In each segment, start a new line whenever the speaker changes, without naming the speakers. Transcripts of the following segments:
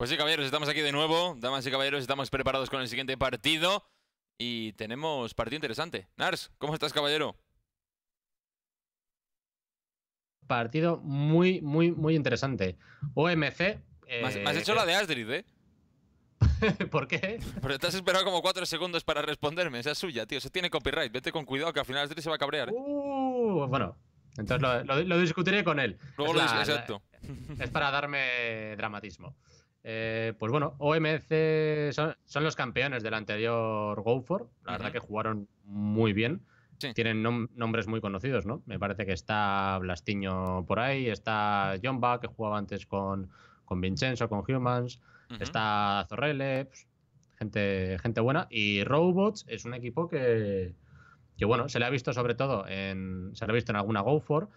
Pues sí, caballeros, estamos aquí de nuevo. Damas y caballeros, estamos preparados con el siguiente partido. Y tenemos partido interesante. Nars, ¿cómo estás, caballero?
Partido muy, muy, muy interesante. OMC.
has, eh, hecho la de Astrid, ¿eh? ¿Por qué? Porque te has esperado como cuatro segundos para responderme. Esa es suya, tío. Se tiene copyright. Vete con cuidado que al final Astrid se va a cabrear. ¿eh?
Uh, bueno,
entonces lo, discutiré con él. Luego lo exacto.
es para darme dramatismo. Eh, pues bueno, OMC son, los campeones del anterior GoFor. La verdad que jugaron muy bien. Tienen nombres muy conocidos, ¿no? Me parece que está Blastiño por ahí, está John que jugaba antes con, Vincenzo, con Humans, está Zorrele, pues, gente, gente buena. Y Robots es un equipo que,
bueno, se le ha visto sobre todo
en. Se le ha visto en alguna GoFor,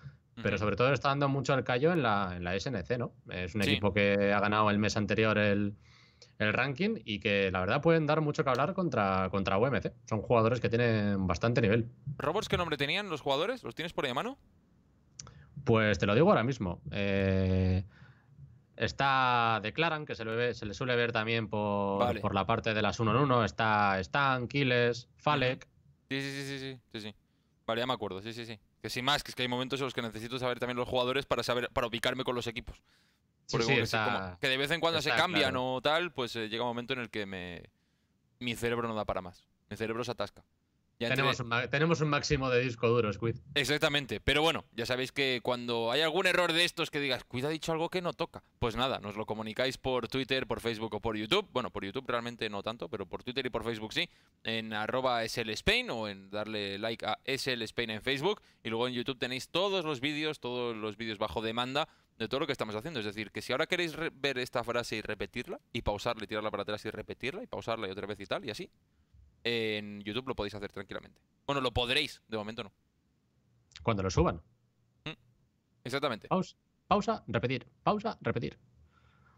pero sobre todo está dando mucho al callo en la, SNC, ¿no? Es un equipo que ha ganado el mes anterior el, ranking y que la verdad pueden dar mucho que hablar contra, contra UMC. Son jugadores que tienen bastante nivel.
¿Robots qué nombre tenían los jugadores? ¿Los tienes por ahí a mano?
Pues te lo digo ahora mismo. Eh, está Declaran, que se, se le suele ver también por, por la parte de las 1 en 1. Está Stan, Kiles, Falek.
Sí, sí, sí, sí, sí, sí. Vale, ya me acuerdo, sí, sí, sí. Que sin más, que es que hay momentos en los que necesito saber también los jugadores para saber, para ubicarme con los equipos. Porque sí, de vez en cuando se cambian o tal, pues eh, llega un momento en el que me, mi cerebro no da para más. Mi cerebro se atasca tenemos,
un, máximo de disco duro, Squid.
Exactamente, pero bueno, ya sabéis que cuando hay algún error de estos que digas, Squid ha dicho algo que no toca, pues nada, nos lo comunicáis por Twitter, por Facebook o por YouTube. Bueno, por YouTube realmente no tanto, pero por Twitter y por Facebook sí, en arroba SL Spain o en darle like a SL Spain en Facebook. Y luego en YouTube tenéis todos los vídeos, todos los vídeos bajo demanda de todo lo que estamos haciendo. Es decir, que si ahora queréis ver esta frase y repetirla, y pausarla y tirarla para atrás y repetirla, y pausarla y otra vez y tal, y así, en YouTube lo podéis hacer tranquilamente. Bueno, lo podréis, de momento no.
Cuando lo suban. Mm.
exactamente. Pausa, pausa,
repetir, pausa, repetir.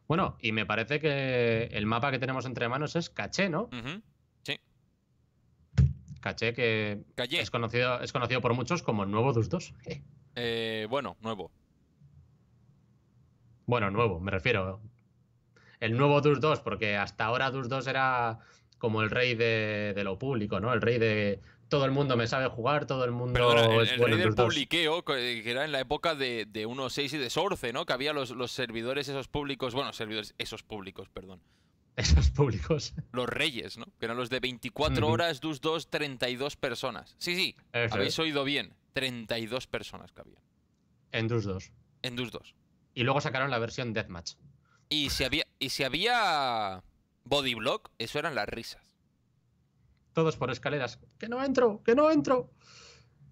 Bueno, y me parece que el mapa que tenemos entre manos es caché, ¿no? Sí. Caché que Calle. es conocido, es conocido por muchos como nuevo Dus 2.
Eh, bueno, nuevo.
Bueno, nuevo, me refiero.
El nuevo Dus 2,
porque hasta ahora Dus 2 era como el rey de, lo público, ¿no? El rey de, todo el mundo me sabe jugar, todo el mundo. el, rey del
publiqueo, eh, que era en la época de, 1.6 y de Sorce, ¿no? Que había los, servidores esos públicos, bueno, servidores, esos públicos, perdón. Esos públicos. Los reyes, ¿no? Que eran los de 24 horas, Dus 2, 32 personas. Sí, sí, habéis oído bien. 32 personas que había. En Dus 2. En Dus 2. Y luego sacaron la versión Deathmatch. Y si había. Y si había Bodyblock, eso eran las risas.
Todos por escaleras. ¡Que no entro! ¡Que no entro!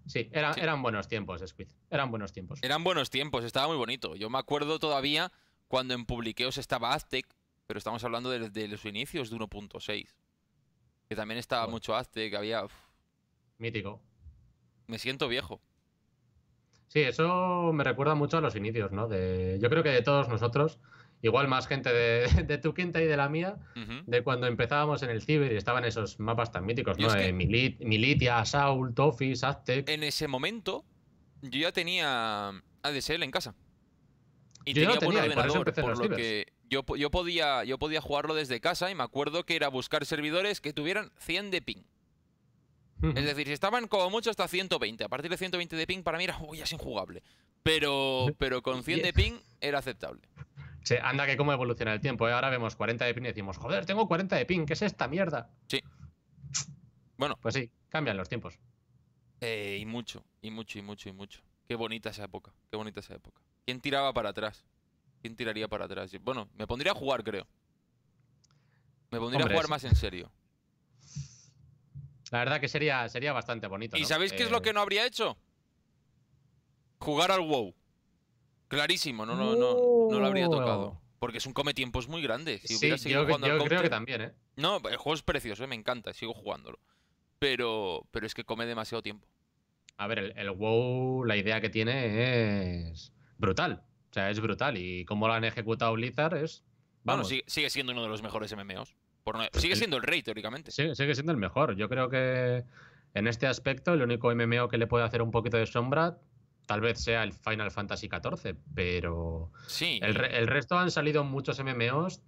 Sí, eran, buenos tiempos, Squid. Eran buenos tiempos.
Eran buenos tiempos, estaba muy bonito. Yo me acuerdo todavía cuando en Publiqueos estaba Aztec, pero estamos hablando de, los inicios de 1.6. Que también estaba mucho Aztec, había. Mítico. Me siento viejo.
Sí, eso me recuerda mucho a los inicios, ¿no? De, yo creo que de todos nosotros igual más gente de, tu quinta y de la mía, de cuando empezábamos en el ciber y estaban esos mapas tan míticos, ¿no? Eh, Militia, Saul, Office, Aztec.
En ese momento, yo ya tenía ADSL en casa.
Y yo tenía, no tenía por, lo que
yo, yo, podía, yo podía jugarlo desde casa y me acuerdo que era buscar servidores que tuvieran 100 de ping. Es decir, si estaban como mucho hasta 120. A partir de 120 de ping para mí era, uy, es injugable. Pero, pero con 100 de ping era aceptable
anda que cómo evoluciona el tiempo. ¿eh? Ahora vemos 40 de pin y decimos, joder, tengo 40 de pin, ¿qué es esta mierda?
Sí. Bueno. Pues sí, cambian los tiempos. Eh, y mucho, y mucho, y mucho, y mucho. Qué bonita esa época, qué bonita esa época. ¿Quién tiraba para atrás? ¿Quién tiraría para atrás? Bueno, me pondría a jugar, creo. Me pondría a jugar más en serio. La verdad que sería, sería bastante bonito. ¿Y sabéis qué es lo eh, que no habría hecho? Jugar al WoW. Clarísimo, no, no, no, no lo habría tocado. ¡Oh! Porque es un come tiempos muy grande. sí, seguido yo, jugando creo que también, ¿eh? No, el juego es precioso, ¿eh? me encanta, sigo jugándolo. Pero, pero es que come demasiado tiempo.
A ver, el, WoW, la idea que tiene es brutal. O sea, es brutal. Y cómo lo han ejecutado Blizzard es... Bueno,
sigue, siendo uno de los mejores MMOs. Sigue siendo el rey, teóricamente.
sigue siendo el mejor. Yo creo que en este aspecto el único MMO que le puede hacer un poquito de sombra tal vez sea el Final Fantasy XIV, pero sí. el, resto han salido muchos MMOs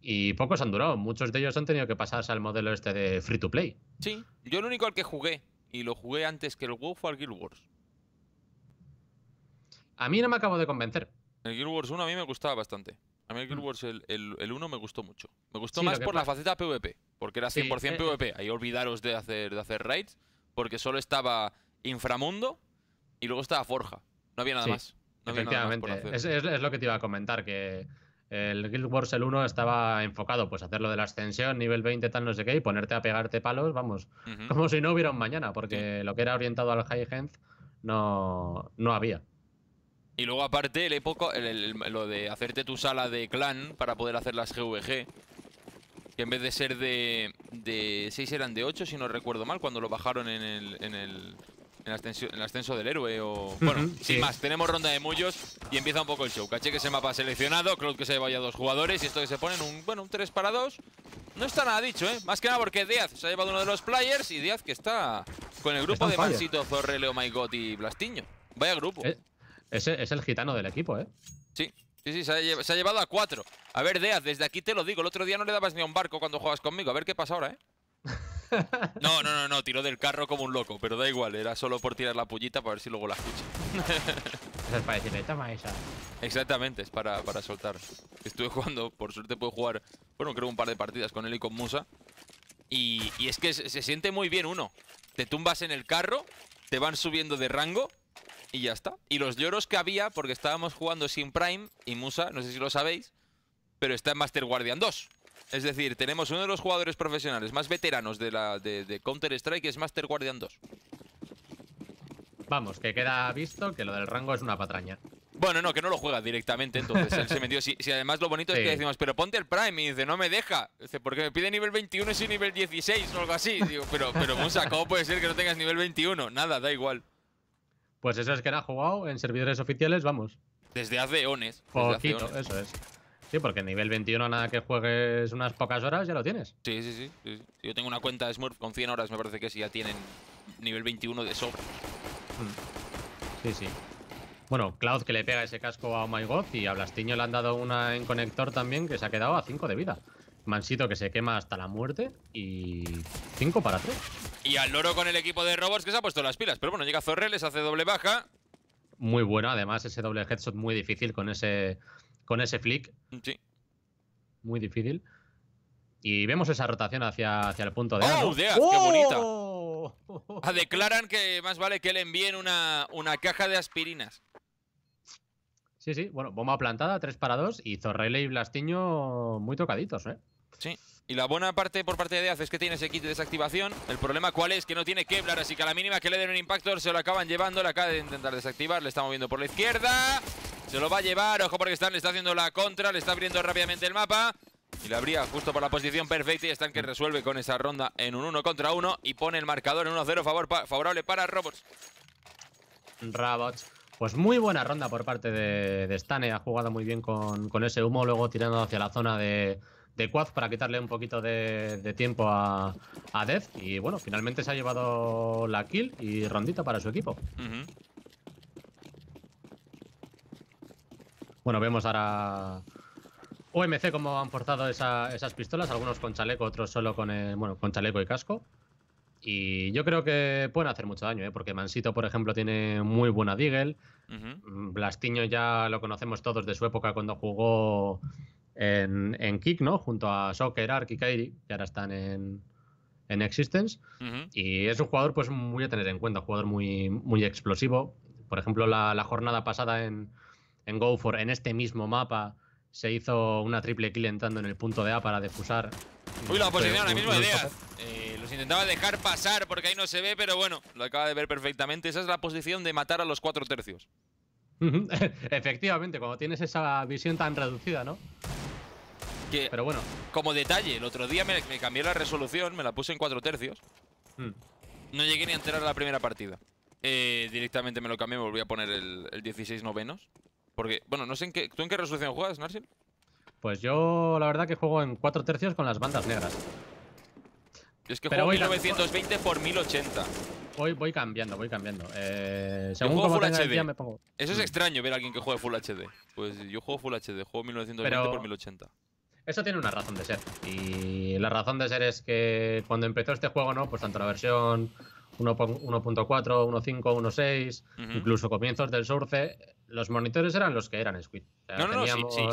y pocos han durado. Muchos de ellos han tenido que pasarse al modelo este de free to play.
Sí, yo el único al que jugué y lo jugué antes que el WoW fue al Guild Wars. A mí no me acabo de convencer. El Guild Wars 1 a mí me gustaba bastante. A mí el Guild mm. Wars el, 1 me gustó mucho. Me gustó más por la faceta PvP, porque era 100% eh, PvP. Ahí olvidaros de hacer, de hacer raids, porque solo estaba Inframundo, y luego estaba Forja. No había nada más. efectivamente. Es,
lo que te iba a comentar, que el Guild Wars el 1 estaba enfocado pues hacer lo de la ascensión, nivel 20, tal, no sé qué, y ponerte a pegarte palos, vamos, como si no hubiera un mañana, porque lo que era orientado al high End no, no había.
Y luego aparte el época, lo de hacerte tu sala de clan para poder hacer las GVG, que en vez de ser de, de 6 eran de 8, si no recuerdo mal, cuando lo bajaron en el el ascenso, el ascenso del héroe o... Bueno, sin más, tenemos ronda de mullos y empieza un poco el show. Caché que ese mapa seleccionado, Cloud que se vaya a dos jugadores y esto que se ponen un, bueno, un 3 para 2. No está nada dicho, ¿eh? Más que nada porque Diaz se ha llevado uno de los players y Díaz que está con el grupo de Mansito, Zorre, Leo, My y Blastiño. Vaya grupo. Es, eh,
ese es el gitano del equipo, ¿eh?
Sí. Sí, sí, se ha, llevado, a cuatro. A ver, Diaz, desde aquí te lo digo. El otro día no le dabas ni a un barco cuando juegas conmigo. A ver qué pasa ahora, ¿eh? No, no, no, no, tiró del carro como un loco, pero da igual, era solo por tirar la pullita para ver si luego la escucha. es para decirle, toma esa. Exactamente, es para, soltar. Estuve jugando, por suerte puedo jugar, bueno, creo un par de partidas con él y con Musa. Y, es que se siente muy bien uno. Te tumbas en el carro, te van subiendo de rango y ya está. Y los lloros que había, porque estábamos jugando sin Prime y Musa, no sé si lo sabéis, pero está en Master Guardian 2. Es decir, tenemos uno de los jugadores profesionales más veteranos de, la, de, Counter-Strike, es Master Guardian 2.
Vamos, que queda visto que lo del rango es una patraña.
Bueno, no, que no lo juega directamente, entonces él se metió. Si, además lo bonito es que decimos, pero ponte el Prime, y dice, no me deja. Dice, porque me pide nivel 21 y soy nivel 16 o algo así. Digo, pero, pero Musa, ¿cómo puede ser que no tengas nivel 21? Nada, da igual.
Pues eso es que ha jugado en servidores oficiales, vamos.
Desde hace ones. Poquito, eso es.
Sí, porque nivel 21 nada que juegues unas pocas horas ya lo tienes.
Sí, sí, sí. Yo tengo una cuenta de Smurf con 100 horas, me parece que sí, ya tienen nivel 21 de sobra.
Hmm. Sí, sí. Bueno, Cloud que
le pega ese casco a oh My
God y a Blastiño le han dado una en conector también que se ha quedado a 5 de vida. Mansito que se quema hasta la muerte y 5 para 3.
Y al loro con el equipo de robots que se ha puesto las pilas. Pero bueno, llega Zorre, les hace doble baja.
Muy bueno, además ese doble headshot muy difícil con ese con ese flick. Mm, sí. Muy difícil. Y vemos esa rotación hacia, hacia el punto de... ¡Oh, ¡Qué ¡Oh!
bonita! Ah, declaran que más vale que le envíen una, caja de aspirinas.
Sí, sí. Bueno, bomba plantada, tres para 2. Y Zorraile y Blastiño muy tocaditos, ¿eh?
Sí. Y la buena parte por parte de Deaz es que tiene ese kit de desactivación. El problema cuál es que no tiene Kevlar, así que a la mínima que le den un impactor se lo acaban llevando, La acaba de intentar desactivar, le está moviendo por la izquierda. Se lo va a llevar, ojo porque Stan le está haciendo la contra, le está abriendo rápidamente el mapa. Y la abría justo por la posición perfecta y Stan que resuelve con esa ronda en un 1 contra 1 y pone el marcador en 1-0 favorable para Robots.
Robots. Pues muy buena ronda por parte de, de eh. Ha jugado muy bien con, ese humo, luego tirando hacia la zona de, de para quitarle un poquito de, tiempo a, Death. Y bueno, finalmente se ha llevado la kill y rondita para su equipo. Bueno, vemos ahora OMC cómo han forzado esas pistolas, algunos con chaleco, otros solo con, con chaleco y casco. Y yo creo que pueden hacer mucho daño, ¿eh? porque Mansito, por ejemplo, tiene muy buena Deagle. Blastinho mm, Blastiño ya lo conocemos todos de su época cuando jugó en, en Kick, ¿no? Junto a Soccer, Ark y Kairi, que ahora están en, Existence. Y es un jugador pues muy a tener en cuenta, un jugador muy, explosivo. Por ejemplo, la jornada pasada en, en Gofor, en este mismo mapa, se hizo una triple kill entrando en el punto de A para defusar. Uy, la posición la misma idea.
los intentaba dejar pasar porque ahí no se ve, pero bueno, lo acaba de ver perfectamente. Esa es la posición de matar a los cuatro tercios.
Efectivamente, cuando tienes esa visión tan reducida, ¿no?
Que, pero bueno. Como detalle, el otro día me, cambié la resolución, me la puse en cuatro tercios. No llegué ni a enterar la primera partida. directamente me lo cambié, me volví a poner el, el 16 novenos. Porque, bueno, no sé en qué. ¿Tú en qué resolución juegas, Narsil?
Pues yo, la verdad, que juego en 4 tercios con las bandas negras.
es que Pero juego 1920 x por 1080. Voy, voy cambiando, voy
cambiando. Eh, juego Full HD. Eso
es mm. extraño ver a alguien que juegue Full HD. Pues yo juego Full HD, juego 1920 x por 1080.
Eso tiene una razón de ser. Y la razón de ser es que cuando empezó este juego, ¿no? Pues tanto la versión 1.4, 1.5, 1.6, incluso comienzos del Source, los monitores eran los que eran Squid. no, no, no,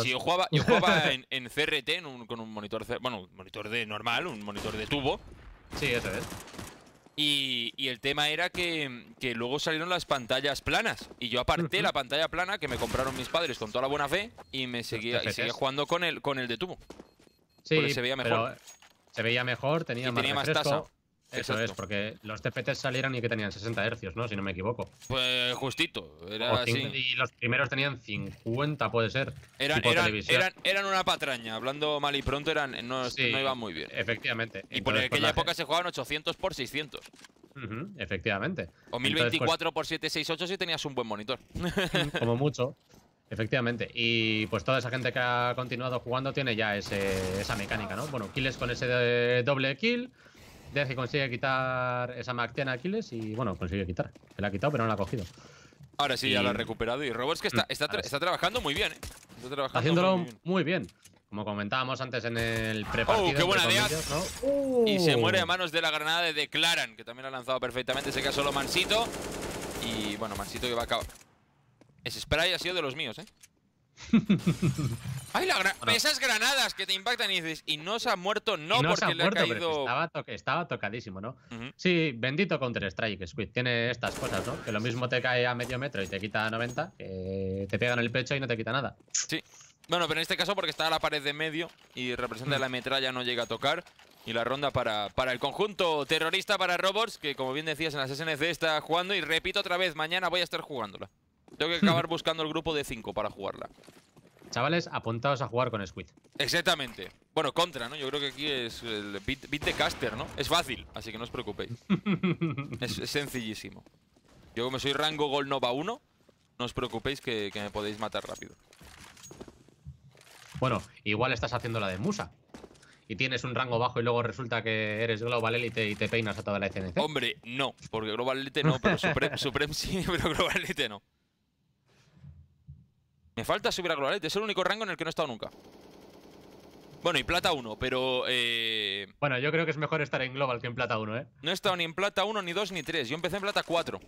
yo jugaba, yo jugaba
en, CRT con un monitor, bueno, un monitor de normal, un monitor de tubo. Sí, es. Y, el tema era que, luego salieron las pantallas planas. Y yo aparté la pantalla plana que me compraron mis padres con toda la buena fe y me seguía, jugando con el, con el de tubo. Sí, se veía mejor.
se veía mejor, tenía más, tenía eso es, porque los TPTs salieron y que tenían 60 Hz,
¿no? Si no me equivoco.
Pues justito, era así. Y los primeros tenían 50, puede ser. Eran,
una patraña, hablando mal y pronto eran no, iban muy bien. Efectivamente. Y por aquella pues época se jugaban 800 x 600.
efectivamente. O 1024
x 768 si tenías un buen monitor.
Como mucho. Efectivamente, y pues toda esa gente que ha continuado jugando tiene ya esa mecánica, ¿no? Bueno, kills con ese eh, doble kill, que consigue quitar esa Mactiana Aquiles y bueno, consigue quitar. Se la ha quitado, pero no la ha cogido.
Ahora sí, ya la ha recuperado. Y Robots que está, mm, está, trabajando muy bien, ¿eh? Está Haciéndolo
muy bien. Como comentábamos antes en el oh, prepartido. qué buena idea.
Y se oh. muere a manos de la granada de Declaran, que también ha lanzado perfectamente. Se caso, solo Mansito. Y bueno, Mansito que va a acabar. Ese spray ha sido de los míos, ¿eh? Ay, Esas granadas que te impactan y dices, y no se ha muerto, no, no porque ha le
Estaba, tocadísimo, ¿no? Sí, bendito Counter-Strike, Squid. Tiene estas cosas, ¿no? Que lo mismo te cae a medio metro y te quita 90, que te pega en el pecho y no te quita nada.
Sí. Bueno, pero en este caso porque está a la pared de medio y representa mm. la metralla, no llega a tocar. Y la ronda para, para el conjunto terrorista para Robots, que como bien decías en las SNC está jugando. Y repito otra vez, mañana voy a estar jugándola. Tengo que acabar buscando el grupo de 5 para jugarla.
Chavales, apuntados a jugar con Squid.
Exactamente. Bueno, contra, ¿no? Yo creo que aquí es el beat, de caster, ¿no? Es fácil, así que no os preocupéis. es, sencillísimo. Yo como soy rango Gol Nova 1, no os preocupéis que, me podéis matar rápido.
Bueno, igual estás haciendo la de Musa
y tienes un rango bajo y luego resulta que eres Global Elite y te peinas a toda la SNC. Hombre, no, porque Global Elite no, pero Supreme sí, pero Global Elite no. Me falta subir a globales, es el único rango en el que no he estado nunca. Bueno, y plata 1, pero... Eh,
bueno, yo creo que es mejor estar en Global que en plata 1, ¿eh?
No he estado ni en plata 1, ni 2, ni 3. Yo empecé en plata 4.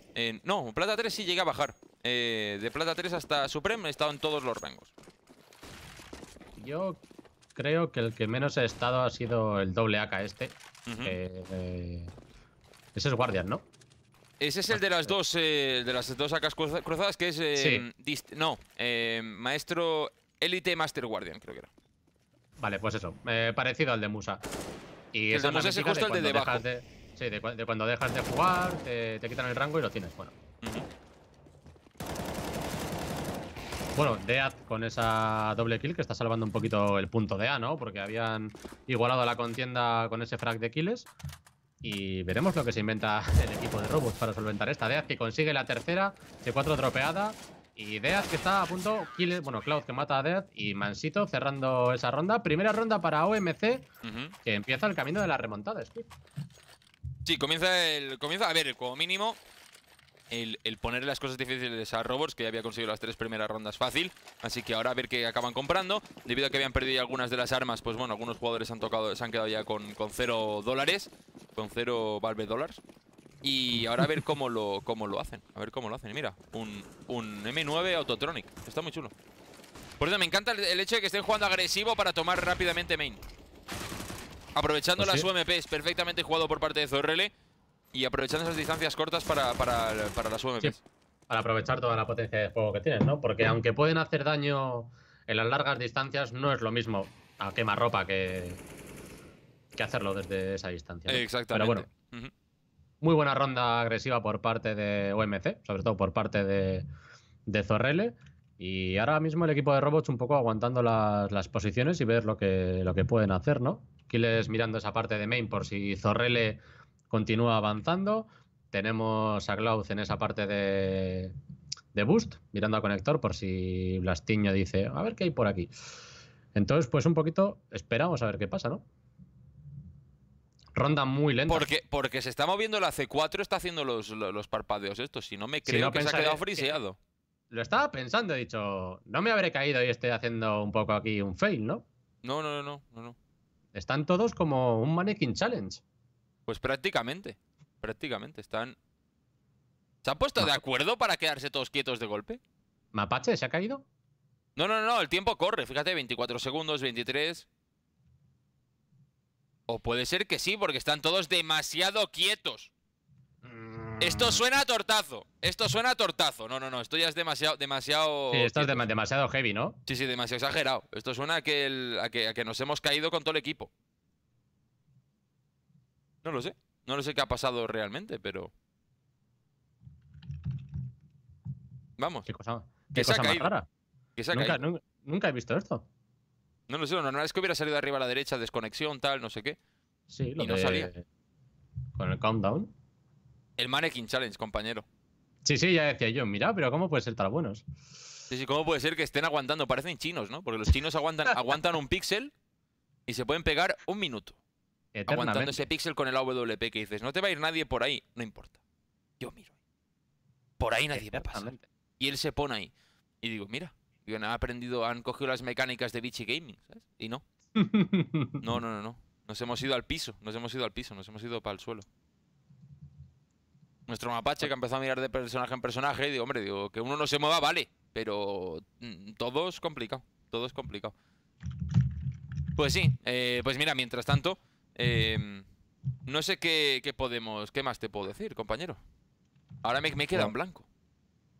no, en plata 3 sí llegué a bajar. Eh, de plata 3 hasta Supreme he estado en todos los rangos. Yo
creo que el que menos he estado ha sido el doble AK este. Eh, ese es Guardian, ¿no?
Ese es el de las dos, eh, de las dos acas cruzadas, que es... Eh, no, eh, maestro elite Master Guardian, creo que era.
Vale, pues eso, parecido al de Musa. Y el de es justo el de debajo. De, sí, de, cuando dejas de jugar, te, quitan el rango y lo tienes, bueno. Bueno, Dead con esa doble kill que está salvando un poquito el punto de A, ¿no? Porque habían igualado la contienda con ese frag de kills. Y veremos lo que se inventa el equipo de Robots para solventar esta. Deaz que consigue la tercera, de 4 tropeada. Y que está a punto, kill, bueno, Cloud que mata a Deaz y Mansito cerrando esa ronda. Primera ronda para OMC, que empieza el camino de la remontada, Steve.
Sí, comienza el. Comienza, a ver, como mínimo, el, el poner las cosas difíciles a Robots, que ya había conseguido las tres primeras rondas fácil. Así que ahora a ver qué acaban comprando. Debido a que habían perdido algunas de las armas, pues bueno, algunos jugadores han tocado, se han quedado ya con, con cero dólares, con cero Valve dólares. Y ahora a ver cómo lo, cómo lo hacen. A ver cómo lo hacen. Mira, un, un M9 Autotronic. Está muy chulo. Por eso me encanta el, hecho de que estén jugando agresivo para tomar rápidamente main. Aprovechando pues las UMPs, perfectamente jugado por parte de Zorrele. Y aprovechando esas distancias cortas para, para, las OMC. para aprovechar toda la potencia de fuego que tienen, ¿no? Porque aunque
pueden hacer daño en las largas distancias, no es lo mismo a quemar ropa que, que hacerlo desde esa distancia. Exactamente. Pero bueno, muy buena ronda agresiva por parte de OMC, sobre todo por parte de, de Zorrele. Y ahora mismo el equipo de Robots un poco aguantando las, posiciones y ver lo que, lo que pueden hacer, ¿no? Kiles mirando esa parte de main por si Zorrele continúa avanzando. Tenemos a Glauz en esa parte de, de boost, mirando a conector por si Blastiño dice, a ver qué hay por aquí. Entonces, pues un poquito esperamos a ver qué pasa, ¿no?
Ronda muy lenta. Porque, porque se está moviendo la C4, está haciendo los, los, parpadeos estos. Si no me creo que se ha quedado friseado.
lo estaba pensando, he dicho, no me habré caído y estoy haciendo un poco aquí un fail, ¿no?
No, no, no, no, no.
Están todos como un mannequin challenge.
Pues prácticamente. Prácticamente. Están. ¿Se han puesto de acuerdo para quedarse todos quietos de golpe?
¿Mapache se ha caído?
No, no, no, el tiempo corre. Fíjate, 24 segundos, 23. O puede ser que sí, porque están todos demasiado quietos. Mm. Esto suena a tortazo. Esto suena a tortazo. No, no, no. Esto ya es demasiado. demasiado sí, esto es demasiado heavy, ¿no? Sí, sí, demasiado exagerado. Esto suena que, que, a que nos hemos caído con todo el equipo. No lo sé. No lo sé qué ha pasado realmente, pero... Vamos. Qué cosa, qué cosa más rara.
Nunca, he visto esto.
No lo sé, lo normal es que hubiera salido arriba a la derecha, desconexión, tal, no sé qué.
Sí, lo y no salía.
Con el countdown. El Mannequin Challenge, compañero.
Sí, sí, ya decía yo, mira, pero ¿cómo puede ser tan buenos?
Sí, sí, ¿cómo puede ser que estén aguantando? Parecen chinos, ¿no? Porque los chinos aguantan, aguantan un píxel y se pueden pegar un minuto aguantando ese pixel con el AWP que dices, no te va a ir nadie por ahí, no importa. Yo miro. Por ahí nadie va a pasar. Y él se pone ahí. Y digo, mira, han aprendido, han cogido las mecánicas de Vichy Gaming, Y no. No, no, no, no. Nos hemos ido al piso, nos hemos ido al piso, nos hemos ido para el suelo. Nuestro mapache que ha empezado a mirar de personaje en personaje y digo, hombre, digo, que uno no se mueva, vale. Pero mm, todo es complicado, todo es complicado. Pues sí, eh, pues mira, mientras tanto, Em, no sé qué, podemos. ¿Qué más te puedo decir, compañero? Ahora me, me queda en blanco.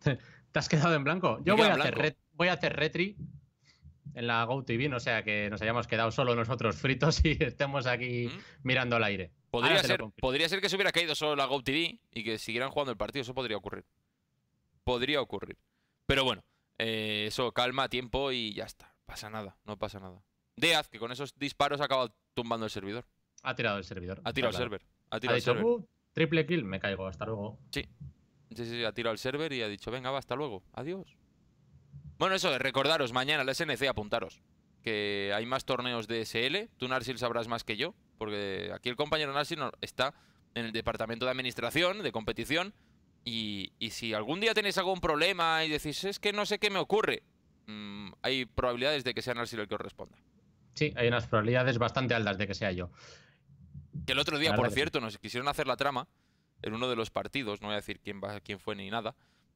Te has quedado en blanco. Yo voy a, Hacer voy retri en la GoTV, no sea que nos hayamos quedado solo nosotros fritos y estemos aquí ¿Mm? mirando al aire. Podría ser,
podría ser que se hubiera caído solo la GoTV y que siguieran jugando el partido. Eso podría ocurrir. Podría ocurrir. Pero bueno, eh, eso calma, tiempo y ya está. Pasa nada, no pasa nada. Deaz, que con esos disparos acaba tumbando el servidor. Ha tirado el servidor. Ha tirado el server. Ha uh,
triple kill, me caigo, hasta luego.
Sí. Sí, sí, ha tirado el server y ha dicho, venga, va, hasta luego. Adiós. Bueno, eso, de recordaros, mañana la SNC apuntaros. Que hay más torneos de SL. Tú, Narsil, sabrás más que yo. Porque aquí el compañero Narsil está en el departamento de administración, de competición. Y, si algún día tenéis algún problema y decís, es que no sé qué me ocurre, mm, hay probabilidades de que sea Narsil el que os responda.
Sí, hay unas probabilidades bastante altas de que sea yo.
Que el otro día, por cierto, nos quisieron hacer la trama en uno de los partidos, no voy a decir quién, va, quién fue ni nada.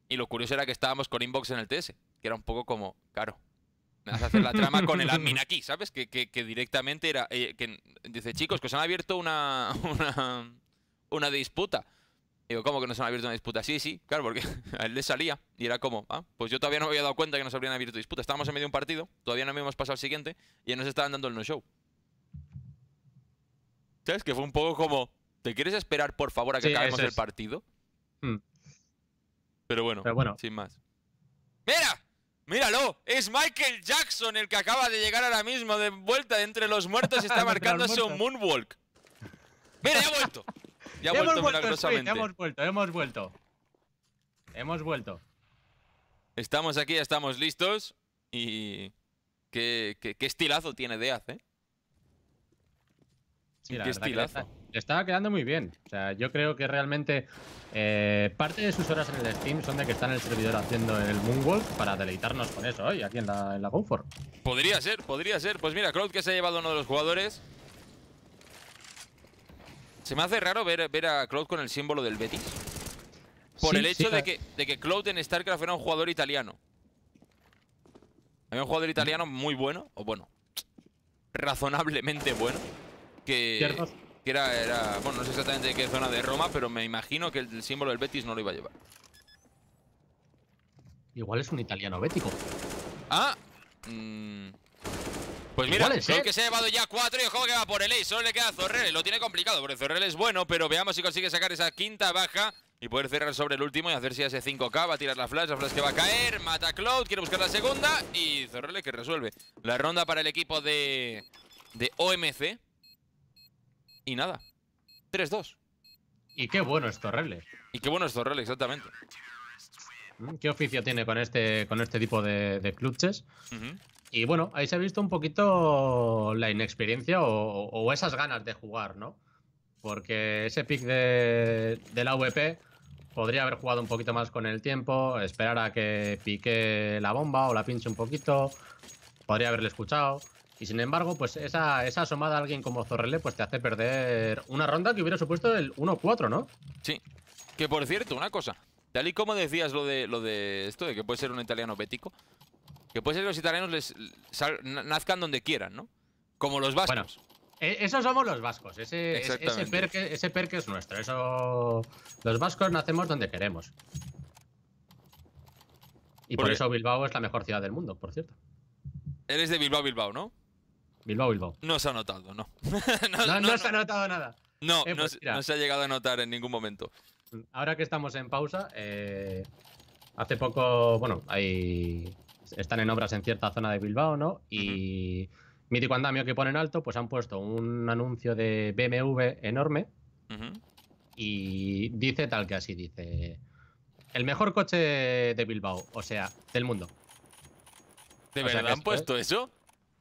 Y lo curioso era que estábamos con Inbox en el TS, que era un poco como, caro, me vas hacer la trama con el admin aquí, ¿sabes? Que, directamente era, eh, que dice, chicos, que se han abierto una, una, una disputa. Digo, ¿cómo que nos han abierto una disputa? Sí, sí, claro, porque a él le salía y era como, ah, pues yo todavía no había dado cuenta que nos habrían abierto disputa. Estábamos en medio de un partido, todavía no habíamos pasado al siguiente y ya nos estaban dando el no-show. ¿Sabes? Que fue un poco como, ¿te quieres esperar por favor a que acabemos el partido? Hmm. Pero, bueno, sin más. ¡Mira! ¡Míralo! Es Michael Jackson el que acaba de llegar ahora mismo de vuelta entre los muertos y está marcándose un moonwalk. ¡Mira, ya ha vuelto! Ya ha vuelto milagrosamente. hemos
vuelto, hemos vuelto. Hemos vuelto.
Estamos aquí, estamos listos. Y. Qué, estilazo tiene Deaz, eh.
Qué estilazo. estaba quedando muy bien. O sea, yo creo que realmente eh, parte de sus horas en el Steam son de que está en el servidor haciendo el Moonwalk para deleitarnos con eso hoy, aquí en la, en GoFor.
Podría ser, podría ser. Pues mira, Cloud que se ha llevado uno de los jugadores. Se me hace raro ver, ver a Cloud con el símbolo del Betis. Por el hecho de, que, de que Cloud en StarCraft era un jugador italiano. Había un jugador italiano muy bueno, o bueno, razonablemente bueno que, era, bueno, no sé exactamente de qué zona de Roma, pero me imagino que el, símbolo del Betis no lo iba a llevar.
Igual es un italiano bético.
Ah, mm. pues mira, creo ¿eh? que se ha llevado ya cuatro y ojo que va por el E. Solo le queda Zorrele Lo tiene complicado porque Zorrele es bueno, pero veamos si consigue sacar esa quinta baja y poder cerrar sobre el último y hacer si hace 5K. Va a tirar la flash, la flash que va a caer. Mata a Cloud, quiere buscar la segunda y Zorrele que resuelve. La ronda para el equipo de, de OMC. Y nada. 3-2. Y qué bueno esto, Torrele. Y qué bueno es Torrele, exactamente.
Mm, ¿Qué oficio tiene con este, con este tipo de, de Y bueno, ahí se ha visto un poquito la inexperiencia o, esas ganas de jugar, ¿no? Porque ese pick de, de, la VP podría haber jugado un poquito más con el tiempo, esperar a que pique la bomba o la pinche un poquito, podría haberle escuchado. Y sin embargo, pues esa, asomada a alguien como Zorrele, pues te hace perder una ronda que hubiera supuesto el 1-4, ¿no?
Sí. Que por cierto, una cosa. Tal y como decías lo de, lo de esto, de que puede ser un italiano bético, que puede ser que los italianos les nazcan donde quieran, ¿no? Como los vascos. Bueno, e, esos somos los vascos. Ese, ese,
perque, es nuestro. Eso, los vascos nacemos donde queremos. Y por e- eso Bilbao es la mejor ciudad del mundo, por cierto.
Eres de Bilbao, Bilbao, ¿no? Bilbao, Bilbao. No se ha notado, no. no, se ha notado nada. No, eh, pues no, se ha llegado a notar en ningún momento. Ahora
que estamos en pausa, eh, hace poco, bueno, hay, están en obras en cierta zona de Bilbao, ¿no? Y uh Mítico Andamio que ponen alto, pues han puesto un anuncio de BMW enorme y dice tal que así, dice, el mejor coche de Bilbao, o sea, del mundo. ¿De verdad han puesto eso?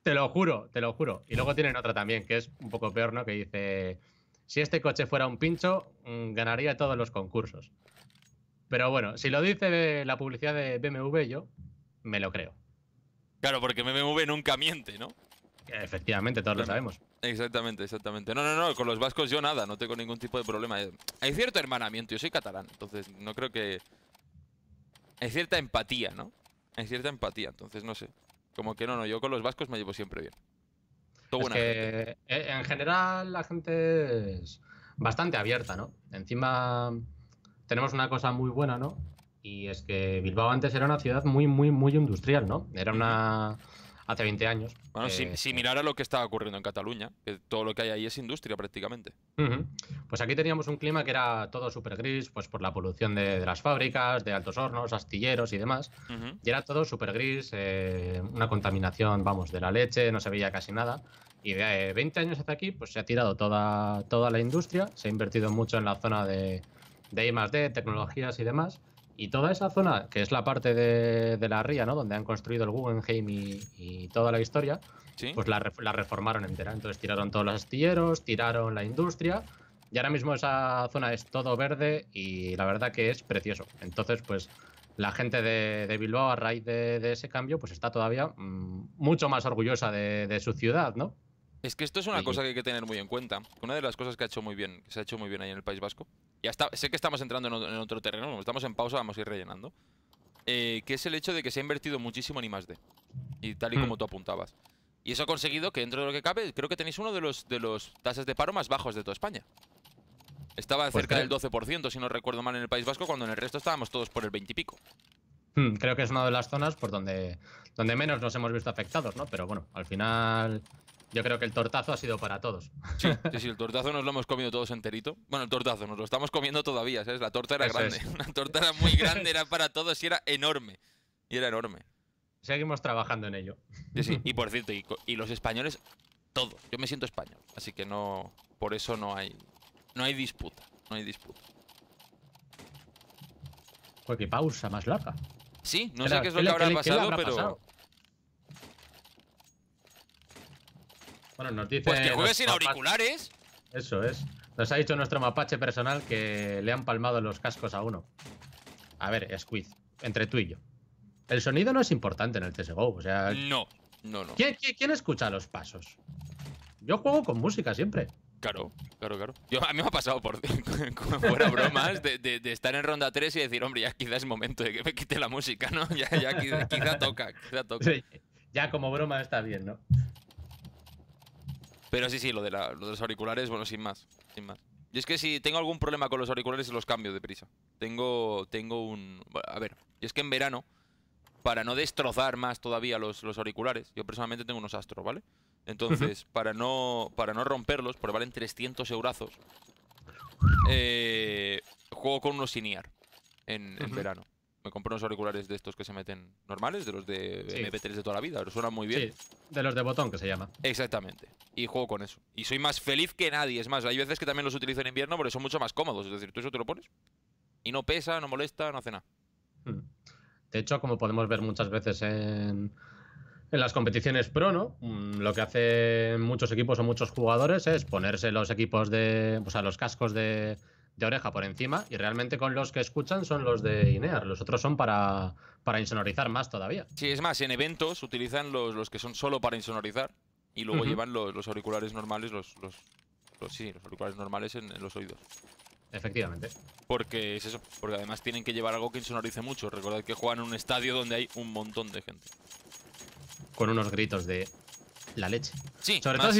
Te lo juro, te lo juro. Y luego tienen otra también, que es un poco peor, ¿no? Que dice, si este coche fuera un pincho, mm, ganaría todos los concursos. Pero bueno, si lo dice la publicidad de BMW, yo
me lo creo. Claro, porque BMW nunca miente, ¿no? Efectivamente, todos lo sabemos. Exactamente, exactamente. No, no, no, con los vascos yo nada, no tengo ningún tipo de problema. Hay cierto hermanamiento, yo soy catalán, entonces no creo que... Hay cierta empatía, ¿no? Hay cierta empatía, entonces no sé. Como que no, no, yo con los vascos me llevo siempre bien. es que,
eh, En general la gente es bastante abierta, ¿no? Encima tenemos una cosa muy buena, ¿no? Y es que Bilbao antes era una ciudad muy, muy, muy industrial, ¿no? Era una
hace 20 años. Bueno, si, eh, eh. a lo que está ocurriendo en Cataluña, que todo lo que hay ahí es industria prácticamente.
Pues aquí teníamos un clima que era todo súper gris, pues por la polución de, las fábricas, de altos hornos, astilleros y demás. Y era todo súper gris, eh, una contaminación, vamos, de la leche, no se veía casi nada. Y de 20 años hacia aquí, pues se ha tirado toda, toda la industria, se ha invertido mucho en la zona de, de I+, D, tecnologías y demás. Y toda esa zona, que es la parte de, la ría, ¿no? Donde han construido el Guggenheim y, y toda la historia, pues la, reformaron entera. Entonces tiraron todos los astilleros, tiraron la industria. Y ahora mismo esa zona es todo verde y la verdad que es precioso. Entonces, pues la gente de, Bilbao, a raíz de, ese cambio, pues está todavía mm, mucho más orgullosa de, su ciudad, ¿no?
Es que esto es una cosa que hay que tener muy en cuenta. Una de las cosas que, ha hecho muy bien, que se ha hecho muy bien ahí en el País Vasco, ya está, sé que estamos entrando en otro, terreno, estamos en pausa, vamos a ir rellenando, eh, que es el hecho de que se ha invertido muchísimo en I+.D. Y tal y como mm. tú apuntabas. Y eso ha conseguido que dentro de lo que cabe, creo que tenéis uno de los, de los tasas de paro más bajos de toda España. Estaba pues cerca del 12%, si no recuerdo mal, en el País Vasco, cuando en el resto estábamos todos por el 20 y pico.
Hmm, creo que es una de las zonas por donde, donde menos nos hemos visto afectados,
¿no? Pero bueno, al final yo creo que el tortazo ha sido para todos. Sí, sí, el tortazo nos lo hemos comido todos enterito. Bueno, el tortazo nos lo estamos comiendo todavía, ¿sabes? La torta era grande. Una La torta era muy grande, era para todos y era enorme. Y era enorme. Seguimos trabajando en ello. Sí, sí. Y por cierto, y, los españoles, todo. Yo me siento español, así que no. Por eso no hay. No hay disputa. No hay disputa.
Pues pausa más larga. Sí, no sé qué es lo que, habrá, pasado, pero... Bueno, nos dice... Pues que juegue sin
auriculares.
Eso es. Nos ha dicho nuestro mapache personal que le han palmado los cascos a uno. A ver, Squid, entre tú y yo. El sonido no es importante en el CSGO, o sea... No, no, no. quién escucha los pasos? Yo juego con música siempre.
Claro, claro, claro. a mí me ha pasado, por fuera bromas, de, estar en ronda 3 y decir, hombre, ya quizás es momento de que me quite la música, ¿no? Ya, ya quizá, toca, quizá toca.
ya como broma está bien, ¿no?
Pero sí, sí, lo de, los auriculares, bueno, sin más, sin más. Y es que si tengo algún problema con los auriculares, los cambio deprisa. Tengo, tengo un... A ver, y es que en verano, para no destrozar más todavía los, auriculares, yo personalmente tengo unos astros, ¿vale? vale entonces, para, no, para no romperlos, porque valen 300 eurazos, eh, juego con unos INIAR en, verano. Me compré unos auriculares de estos que se meten normales, de los de MP3 de toda la vida, pero suenan muy bien. Sí,
de los de botón que se llama.
Exactamente. Y juego con eso. Y soy más feliz que nadie. Es más, hay veces que también los utilizo en invierno pero son mucho más cómodos. Es decir, tú eso te lo pones y no pesa, no molesta, no hace nada.
Mm. De hecho, como podemos ver muchas veces en, en las competiciones pro, ¿no? Mm, lo que hacen muchos equipos o muchos jugadores es ponerse los equipos de. O sea, los cascos de, oreja por encima y realmente con los que escuchan son los de INEAR. Los otros son para, para insonorizar más todavía.
Sí, es más, en eventos utilizan los, que son solo para insonorizar y luego llevan los, auriculares normales, los, los, sí, los auriculares normales en, en los oídos. Efectivamente. Porque es eso, porque además tienen que llevar algo que insonorice mucho. Recordad que juegan en un estadio donde hay un montón de gente con unos gritos de la leche. Sí, sobre, todo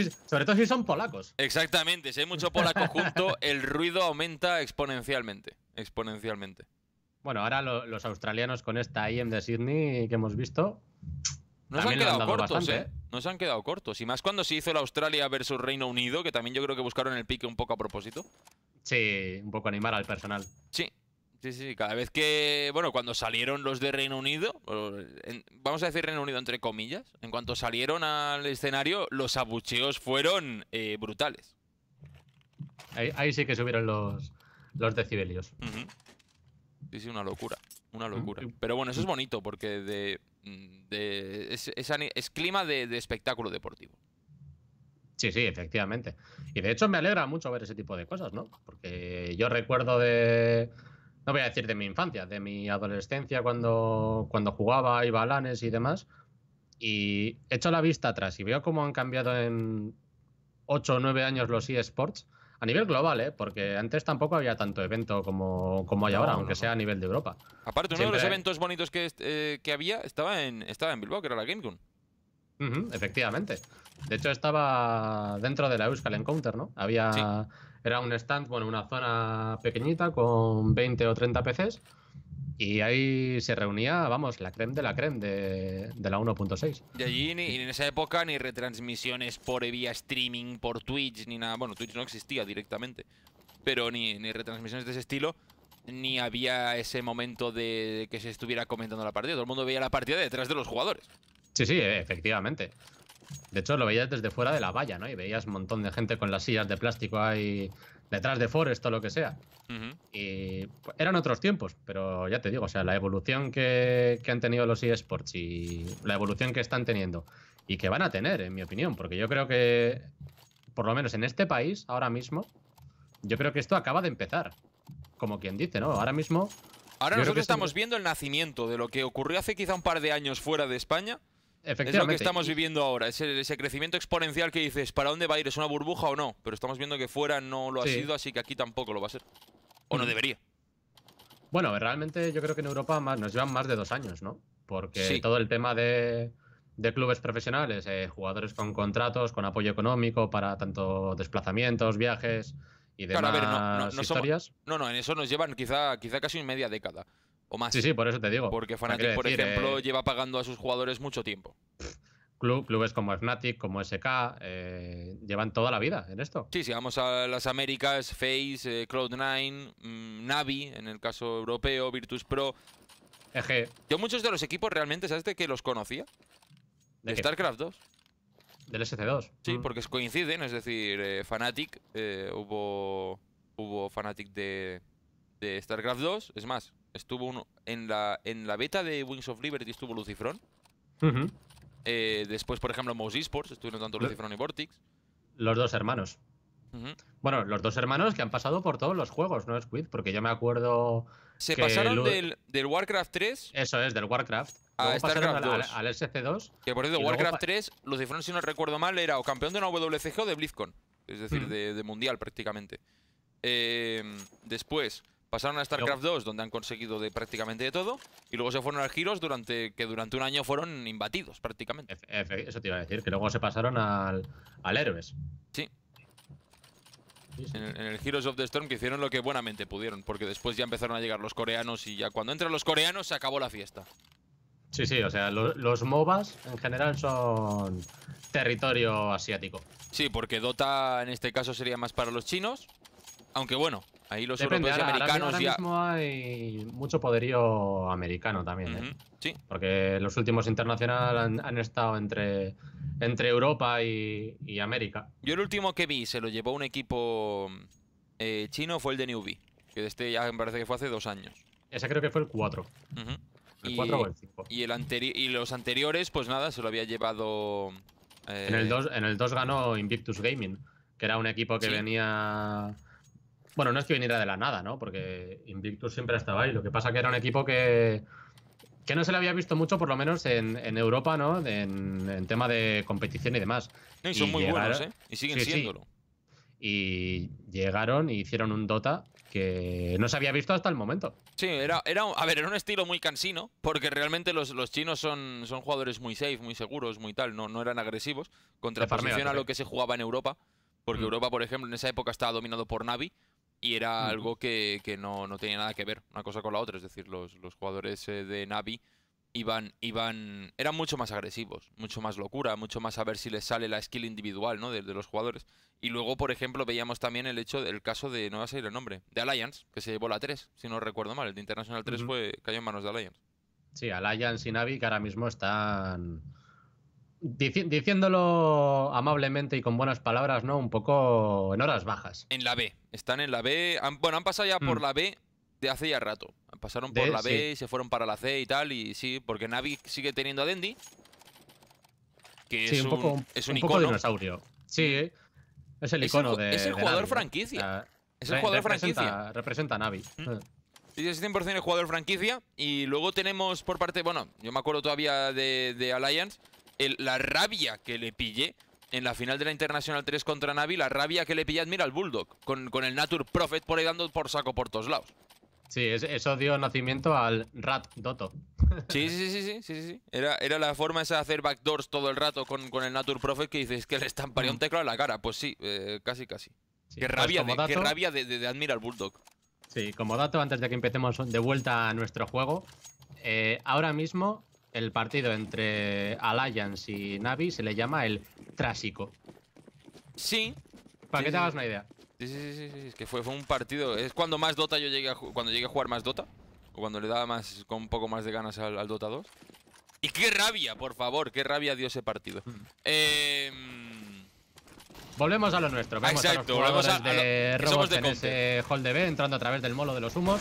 si, son polacos.
Exactamente, si hay mucho polaco junto, el ruido aumenta exponencialmente. Exponencialmente. Bueno, ahora
los australianos con esta IM de Sydney que hemos visto.
Nos han quedado cortos, ¿eh? ¿eh? Nos han quedado cortos. Y más cuando se hizo la Australia versus Reino Unido, que también yo creo que buscaron el pique un poco a propósito. Sí, un poco animar al personal. Sí, Sí, sí, cada vez que, bueno, cuando salieron los de Reino Unido, vamos a decir Reino Unido entre comillas, en cuanto salieron al escenario, los abucheos fueron eh, brutales. Ahí, sí que subieron los, los decibelios. Sí, sí, una locura, una mm. locura. Pero bueno, eso es bonito porque de, mm, de es, clima de, de espectáculo deportivo.
Sí, sí, efectivamente. Y de hecho me alegra mucho ver ese tipo de cosas, ¿no? Porque yo recuerdo de no voy a decir de mi infancia, de mi adolescencia cuando, cuando jugaba, iba a lanes y demás. Y hecho la vista atrás y veo cómo han cambiado en 8 o 9 años los eSports. A nivel global, ¿eh? porque antes tampoco había tanto evento como, como hay ahora, aunque sea a nivel de Europa. Aparte, uno de los eventos
bonitos que, eh, que había estaba en, estaba en Bilbao, que era la GameCon.
efectivamente. De hecho, estaba dentro de la Euskal Encounter, ¿no? Había era un stand, bueno, una zona pequeñita con 20 o 30 PCs y ahí se reunía, vamos, la creme de la creme de, la 1.6.
Y allí ni, en esa época ni retransmisiones por vía streaming, por Twitch, ni nada. Bueno, Twitch no existía directamente, pero ni, ni retransmisiones de ese estilo ni había ese momento de que se estuviera comentando la partida. Todo el mundo veía la partida detrás de los jugadores.
Sí, sí, efectivamente. De hecho, lo veías desde fuera de la valla, ¿no? Y veías un montón de gente con las sillas de plástico ahí detrás de Forest o lo que sea. Y pues, eran otros tiempos, pero ya te digo, o sea, la evolución que, han tenido los eSports y la evolución que están teniendo y que van a tener, en mi opinión, porque yo creo que, por lo menos en este país, ahora mismo, yo creo que esto acaba de empezar. Como quien dice, ¿no? Ahora mismo
Ahora nosotros estamos viendo el nacimiento de lo que ocurrió hace quizá un par de años fuera de España Efectivamente. Es lo que estamos viviendo ahora, ese, crecimiento exponencial que dices, ¿para dónde va a ir? ¿Es una burbuja o no? Pero estamos viendo que fuera no lo ha sido, así que aquí tampoco lo va a ser. O no mm. debería.
Bueno, realmente yo creo que en Europa más, nos llevan más de dos años, ¿no? Porque todo el tema de, clubes profesionales, eh, jugadores con contratos, con apoyo económico para tanto desplazamientos, viajes y demás no, no, historias.
no, no, en eso nos llevan quizá, quizá casi media década. Sí, sí, por eso te digo. Porque Fnatic, por ejemplo, eh, lleva pagando a sus jugadores mucho tiempo.
clubes como Fnatic, como SK, eh, llevan toda la vida en esto.
Sí, si vamos a las Américas, Face, eh, Cloud9, mm, Navi, en el caso europeo, Virtus Pro. Eje. Yo muchos de los equipos realmente, ¿sabes de qué los conocía? De, StarCraft 2. Del SC2. Sí, mm. porque coinciden, es decir, Fnatic, hubo, hubo Fnatic de, de StarCraft 2, es más, Estuvo uno, en, la, en la beta de Wings of Liberty estuvo Lucifron eh, después, por ejemplo, Mouse Esports estuvieron tanto Lucifron y Vortex. Los dos hermanos.
Bueno, los dos hermanos que han pasado por todos los juegos, ¿no, Squid? Porque yo me acuerdo. Se pasaron del,
Warcraft 3. Eso es, del Warcraft. A al,
SC2.
Que por cierto, Warcraft 3, Lucifron, si no recuerdo mal, era o campeón de una WCG o de BlizzCon. Es decir, de, mundial prácticamente. Eh, después, Pasaron a StarCraft 2, donde han conseguido de prácticamente de todo, y luego se fueron al Heroes, durante que durante un año fueron imbatidos prácticamente. eso te
iba a decir, que luego se pasaron al, al Héroes.
Sí. En, el, en Heroes of the Storm que hicieron lo que buenamente pudieron, porque después ya empezaron a llegar los coreanos y ya cuando entran los coreanos se acabó la fiesta.
Sí, sí, o sea, los MOBAs en general son
territorio asiático. Sí, porque Dota en este caso sería más para los chinos, aunque bueno, Ahí los europeos y americanos mismo
hay mucho poderío americano también, ¿eh? Sí. Porque los últimos internacionales han, estado entre,
entre Europa y, América. Yo el último que vi se lo llevó un equipo eh, chino fue el de Newbie. Que este ya me parece que fue hace dos años.
Ese creo que fue el 4.
El 4 o el 5. Y, los anteriores, pues nada, se lo había llevado. En el 2 eh,
ganó Invictus Gaming, que era un equipo que
venía
bueno, no es que viniera de la nada, ¿no? Porque Invictus siempre estaba ahí. Lo que pasa que era un equipo que, que no se le había visto mucho, por lo menos en, Europa, ¿no? En, en, tema de competición y demás. y son muy buenos, ¿eh? Y siguen siéndolo. Y llegaron y hicieron un Dota que no se había visto hasta el momento.
Sí, era, era, a ver, era un estilo muy cansino, porque realmente los, chinos son, son jugadores muy safe, muy seguros, muy tal, no, no eran agresivos, contraposición a lo que se jugaba en Europa, porque mm. Europa, por ejemplo, en esa época estaba dominado por Navi, y era algo que, no, tenía nada que ver una cosa con la otra. Es decir, los, jugadores eh, de Navi iban, iban, eran mucho más agresivos, mucho más locura, mucho más a ver si les sale la skill individual ¿no? de, los jugadores. Y luego, por ejemplo, veíamos también el hecho del caso de, no va a salir el nombre, de Alliance, que se llevó la 3, si no recuerdo mal. El de International 3 fue, cayó en manos de Alliance.
Sí, Alliance y Navi que ahora mismo están diciéndolo amablemente y con buenas palabras, ¿no? Un poco en horas bajas.
En la B. Están en la B. bueno, han pasado ya por mm. la B de hace ya rato. Pasaron por la B y se fueron para la C y tal. Y sí, porque Navi sigue teniendo a Dendi. Que es, un, es un, icono. dinosaurio.
Sí, mm. es el icono de. Es el jugador franquicia. Ah,
es el jugador franquicia.
Representa a Navi. Mm. Ah.
Sí, es 100% el jugador franquicia. Y luego tenemos por parte. Bueno, yo me acuerdo todavía de, de Alliance la rabia que le pillé en la final de la Internacional 3 contra Navi, la rabia que le pillé Admiral al Bulldog, con, el Nature Prophet por ahí dando por saco por todos lados.
Sí, eso dio nacimiento al
Rat Doto. Sí, sí, sí, sí, sí, sí. Era, la forma esa de hacer backdoors todo el rato con, con el Nature Prophet que dices que le estamparía un mm. teclado en la cara. Pues sí, eh, casi, casi. qué, pues rabia de, rabia, de, de, Bulldog.
Sí, como dato, antes de que empecemos de vuelta a nuestro juego, eh, ahora mismo el partido entre Alliance y Navi se le llama el Trásico.
Sí. Para que te hagas una idea. Sí, sí, sí, sí, es que fue, fue un partido. Es cuando más Dota yo llegué a, cuando llegué a jugar más Dota. O cuando le daba más, con un poco más de ganas al, Dota 2. Y qué rabia, por favor, qué rabia dio ese partido. Mm. Em,
volvemos a lo nuestro. Exacto, volvemos a, a lo, de somos hall de B entrando a través del molo de los humos.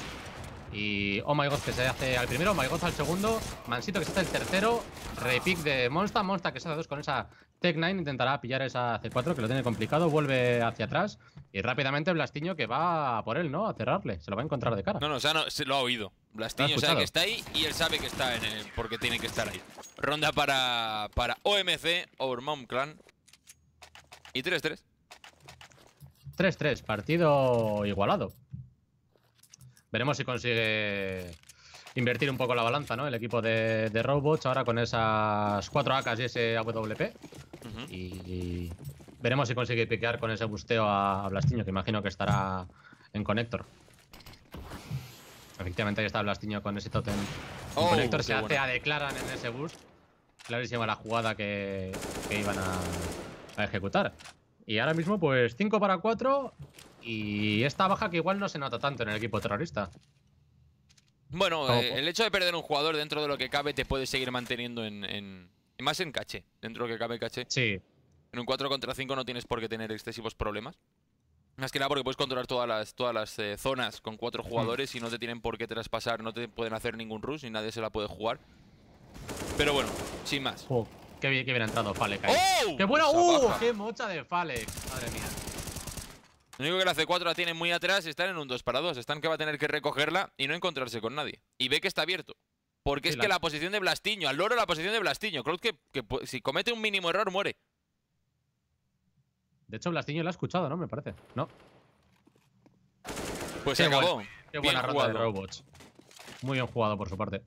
Y Oh My God que se hace al primero, Oh My God al segundo, Mansito que se hace el tercero, repick de Monsta, Monsta que se hace dos con esa Tech 9, intentará pillar esa C4 que lo tiene complicado, vuelve hacia atrás y rápidamente Blastiño que va por él, ¿no? A cerrarle, se lo va a encontrar de cara.
No, no, o sea, se lo ha oído. Blastiño sabe que está ahí y él sabe que está en el, porque tiene que estar ahí. Ronda para, para OMC, mom Clan. Y 3-3.
3-3, partido igualado.
Veremos si consigue invertir
un poco la balanza, ¿no? El equipo de, Robots ahora con esas 4 AKs y ese AWP. Y veremos si consigue piquear con ese busteo a, Blastiño, que imagino que estará en Connector. Efectivamente, ahí está Blastiño con ese totem. Oh, Connector se hace a declaran en ese boost. Clarísima la jugada que, iban a, a, ejecutar. Y ahora mismo, pues 5 para 4 y esta baja que igual no se nota tanto en el equipo terrorista.
Bueno, eh, el hecho de perder un jugador dentro de lo que cabe te puede seguir manteniendo en, más en caché, dentro de lo que cabe caché. Sí. En un 4 contra 5 no tienes por qué tener excesivos problemas. Más que nada porque puedes controlar todas las, todas las eh, zonas con cuatro jugadores y no te tienen por qué traspasar, no te pueden hacer ningún rush y nadie se la puede jugar. Pero bueno, sin más. qué bien qué entrado Falek ¡Oh! ¡Qué buena! ¡Uh! ¡Qué
mocha de Falek! Madre mía.
Lo único que la C4 la tiene muy atrás y están en un 2 para 2. Están que va a tener que recogerla y no encontrarse con nadie. Y ve que está abierto. Porque es que la posición de Blastiño, al loro la posición de Blastiño. Creo que, si comete un mínimo error muere.
De hecho, Blastiño la ha escuchado, ¿no? Me parece. No.
Pues se acabó. Qué buena rata De robots.
Muy bien jugado por su parte.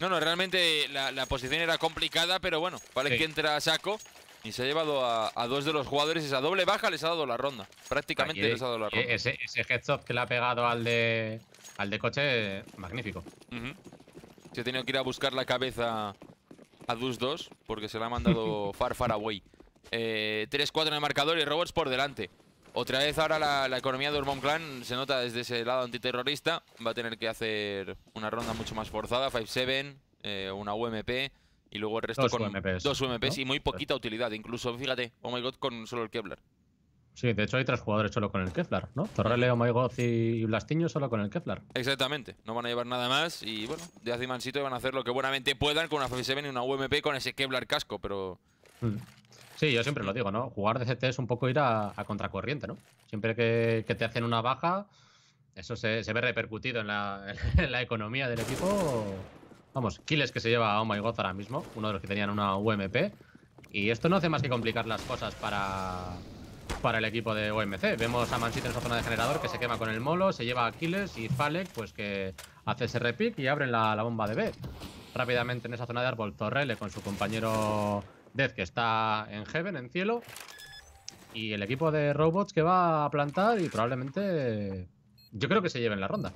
No, no, realmente la, posición era complicada, pero bueno, Vale que entra a saco. Y se ha llevado a, dos de los jugadores. Esa doble baja les ha dado la ronda. Prácticamente les ha dado la eh, ronda. Ese,
ese headshot que le ha pegado al de, al de coche, magnífico.
Se ha tenido que ir a buscar la cabeza a Dus 2 porque se la ha mandado far, far away. 3-4 eh, en el marcador y Robots por delante. Otra vez ahora la, economía de Urmon Clan se nota desde ese lado antiterrorista. Va a tener que hacer una ronda mucho más forzada. 5-7, eh, una UMP y luego el resto con UMPs, dos UMPs y muy poquita utilidad. Incluso, fíjate, Oh My God con solo el Kevlar.
Sí, de hecho hay tres jugadores solo con el Kevlar, ¿no? Torrele, Oh My God y Blastiño solo con el Kevlar.
Exactamente, no van a llevar nada más y bueno, de hace mansito van a hacer lo que buenamente puedan con una FF7 y una UMP con ese Kevlar casco, pero...
Mm. Sí, yo siempre lo digo, ¿no? Jugar de CT es un poco ir a, contracorriente, ¿no? Siempre que, te hacen una baja, eso se, ve repercutido en la, en la economía del equipo Vamos, Kiles que se lleva a Oh My God ahora mismo, uno de los que tenían una UMP. Y esto no hace más que complicar las cosas para, para el equipo de OMC. Vemos a Mansito en esa zona de generador que se quema con el molo, se lleva a Aquiles y Falek, pues que hace ese repick y abren la, la, bomba de B. Rápidamente en esa zona de árbol, Torrele con su compañero Death que está en Heaven, en cielo. Y el equipo de Robots que va a plantar y probablemente. Yo creo que se lleven la ronda.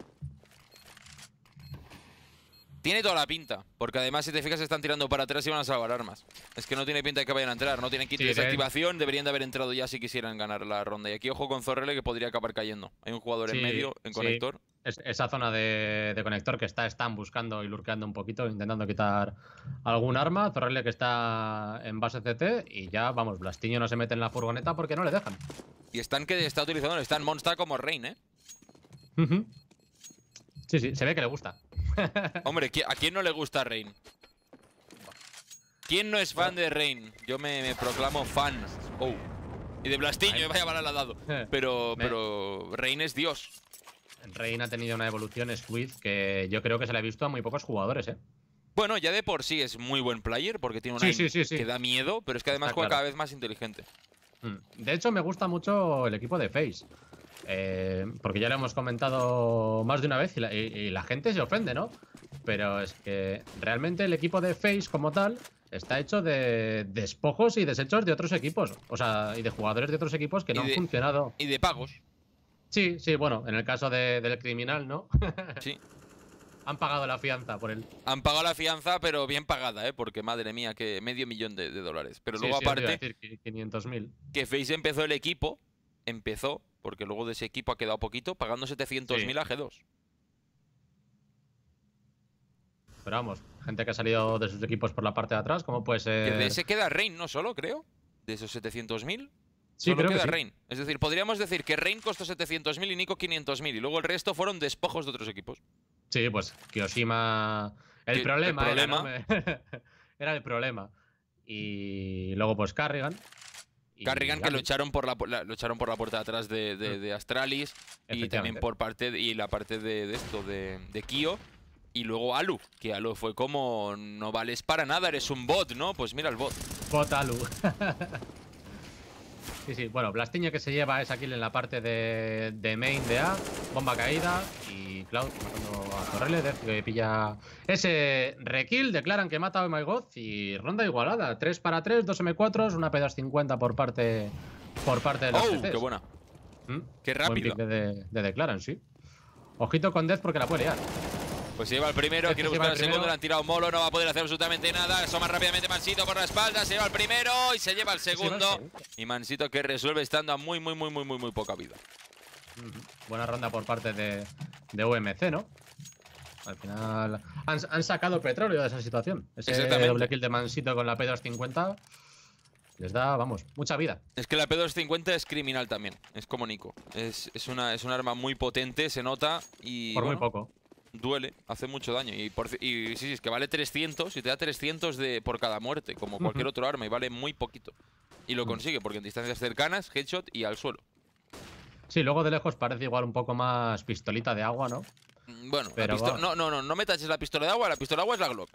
Tiene toda la pinta, porque además si te fijas están tirando para atrás y van a salvar armas. Es que no tiene pinta de que vayan a entrar, no tienen kit de desactivación, deberían de haber entrado ya si quisieran ganar la ronda. Y aquí ojo con Zorrele que podría acabar cayendo. Hay un jugador en medio, en conector.
esa zona de, conector que está, están buscando y lurqueando un poquito, intentando quitar algún arma. Zorrele que está en base CT y ya, vamos, Blastiño no se mete en la furgoneta porque no le dejan. Y están que está utilizando, están monster como Rein, ¿eh? Sí, sí, se ve que le gusta.
Hombre, ¿a quién no le gusta Rain? ¿Quién no es fan de Rain? Yo me, proclamo fan. Oh. Y de Blastiño, vaya bala la dado. Pero, pero Rain es Dios.
Rain ha tenido una evolución, Squid, que yo creo que se le ha visto a muy pocos jugadores, ¿eh?
Bueno, ya de por sí es muy buen player porque tiene una sí, que da miedo, pero es que además juega cada vez más inteligente.
Mm. De hecho, me gusta mucho el equipo de Face. Eh, porque ya lo hemos comentado más de una vez y la, gente se ofende, ¿no? Pero es que realmente el equipo de Face como tal está hecho de despojos y desechos de otros equipos. O sea, y de jugadores de otros equipos que no han funcionado. Y de pagos. Sí, sí, bueno, en el caso del criminal, ¿no? sí. Han pagado la fianza por
él. Han pagado la fianza, pero bien pagada, ¿eh? Porque madre mía, que medio millón de, dólares. Pero sí, luego sí, aparte...
500.000.
Que Face empezó el equipo, empezó porque luego de ese equipo ha quedado poquito, pagando 700.000 a G2.
Pero vamos, gente que ha salido de sus equipos por la parte de atrás, ¿cómo puede ser? Que de ese
queda Rein, no solo, creo, de esos 700.000. Sí, creo queda que Es decir, podríamos decir que Rain costó 700.000 y Nico 500.000, y luego el resto fueron despojos de otros equipos.
Sí, pues Kiyoshima... El, el problema, Era, era el problema. Y luego pues Carrigan,
Carrigan que lucharon por la, por la puerta de atrás de, mm. Astralis y también por parte y la parte de, esto de, Kyo y luego Alu, que Alu fue como no vales para nada, eres un bot, ¿no? Pues mira el bot.
Bot Alu. sí,
sí, bueno, blastiño que se lleva es aquí en la parte de,
main de A, bomba caída y Cloud matando a Death que pilla ese rekill, declaran que mata a y ronda igualada, 3 para 3, 2 M4s, una pedas 50 por parte por parte de los ¡Oh, qué
buena! ¿Mm? ¡Qué rápido!
de, declaran, sí. Ojito con Death porque la puede liar.
Pues se lleva el primero, este quiere buscar el, segundo, le han tirado molo, no va a poder hacer absolutamente nada. más rápidamente Mansito por la espalda, se lleva el primero y se lleva el segundo. Y Mansito que resuelve estando a muy, muy, muy, muy, muy poca vida.
Buena ronda por parte de, de UMC, ¿no? Al final han, sacado petróleo de esa situación. Ese doble kill de
Mansito con la
P250 les da, vamos, mucha vida.
Es que la P250 es criminal también, es como Nico. Es, una, es un arma muy potente, se nota y... Por muy poco. Duele, hace mucho daño. Y, sí, sí, es que vale 300 y te da 300 de, por cada muerte, como cualquier otro arma, y vale muy poquito. Y lo consigue, porque en distancias cercanas, headshot y al suelo.
Sí, luego de lejos parece igual un poco más pistolita de agua, ¿no?
Mm, bueno, no, no, no, no me taches la pistola de agua, la pistola de agua es la Glock.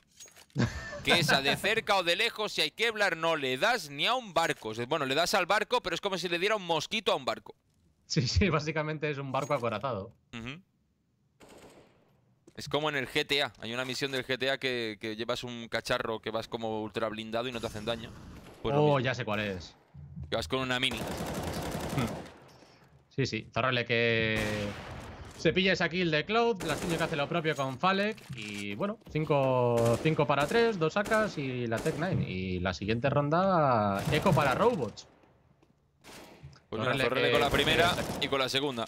que esa de cerca o de lejos, si hay que hablar, no le das ni a un barco. Bueno, le das al barco, pero es como si le diera un mosquito a un barco.
Sí, sí, básicamente es un barco acorazado.
Es como en el GTA. Hay una misión del GTA que, llevas un cacharro que vas como ultra blindado y no te hacen daño. Pues oh, ya
sé cuál es. Que
vas con una mini.
Sí, sí, Zorrel que se pilla esa kill de Cloud, tiene que hace lo propio con Falek y bueno, 5 para 3, 2 sacas y la Tech 9. Y la siguiente ronda,
Eco para Robots. Zorrele pues con la primera y con la segunda.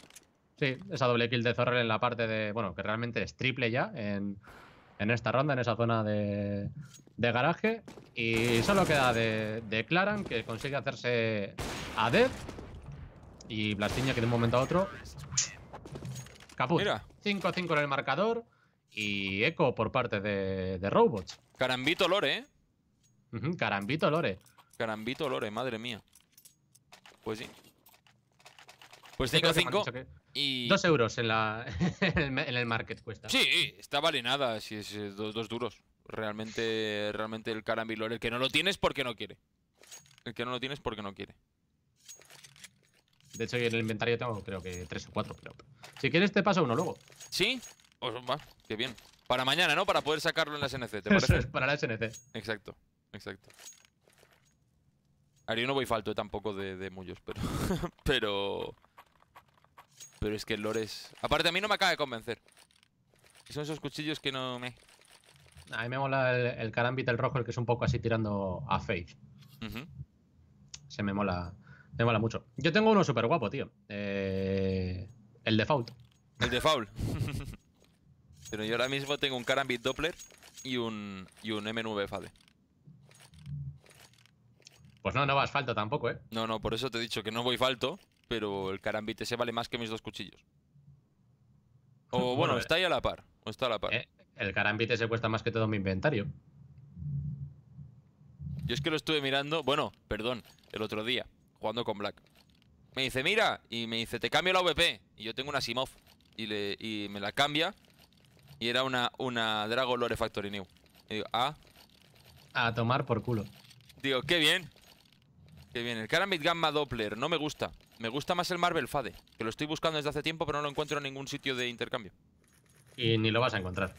Sí, esa doble kill de Zorrel en la parte de. Bueno, que realmente es triple ya en, esta ronda, en esa zona de, garaje. Y solo queda de, de Claran, que consigue hacerse a Death y Blastiña que de un momento a otro... Caput. 5-5 en el marcador y eco por parte
de, de Robots. Carambito Lore, ¿eh? carambito Lore. Carambito Lore, madre mía. Pues sí. Pues 5-5 este y... Dos euros en, la,
en el market cuesta.
Sí, está vale nada, si es eh, dos, duros. Realmente, realmente el Carambito Lore. El que no lo tienes porque no quiere. El que no lo tienes porque no quiere.
De hecho, en el inventario tengo creo que tres o cuatro, pero. Si quieres te paso uno luego.
¿Sí? Os pues va, qué bien. Para mañana, ¿no? Para poder sacarlo en la SNC, ¿te parece? para la SNC. Exacto, exacto. Ahora yo no voy falto eh, tampoco de, de mullos, pero. pero. Pero es que el lore es. Aparte, a mí no me acaba de convencer. Son esos cuchillos que no me.
A mí me mola el, el el rojo, el que es un poco así tirando a face. Se me mola. Me mola mucho. Yo tengo uno súper guapo, tío. Eh, el default.
El default. Pero yo ahora mismo tengo un Karambit Doppler y un, y un M9 Fade. Pues no, no vas falto tampoco, ¿eh? No, no, por eso te he dicho que no voy falto, pero el Karambit ese vale más que mis dos cuchillos. O bueno, está ahí a la par. está a la par. Eh, el Karambit ese cuesta más que todo mi inventario. Yo es que lo estuve mirando, bueno, perdón, el otro día jugando con Black. Me dice, mira, y me dice, te cambio la VP. Y yo tengo una Simov. Y, le, me la cambia. Y era una, una Dragon Lore Factory New. Y digo, a ah".
A tomar por culo.
Digo, qué bien. Qué bien. El Karambit Gamma Doppler no me gusta. Me gusta más el Marvel Fade. Que lo estoy buscando desde hace tiempo, pero no lo encuentro en ningún sitio de intercambio. Y ni lo vas a encontrar.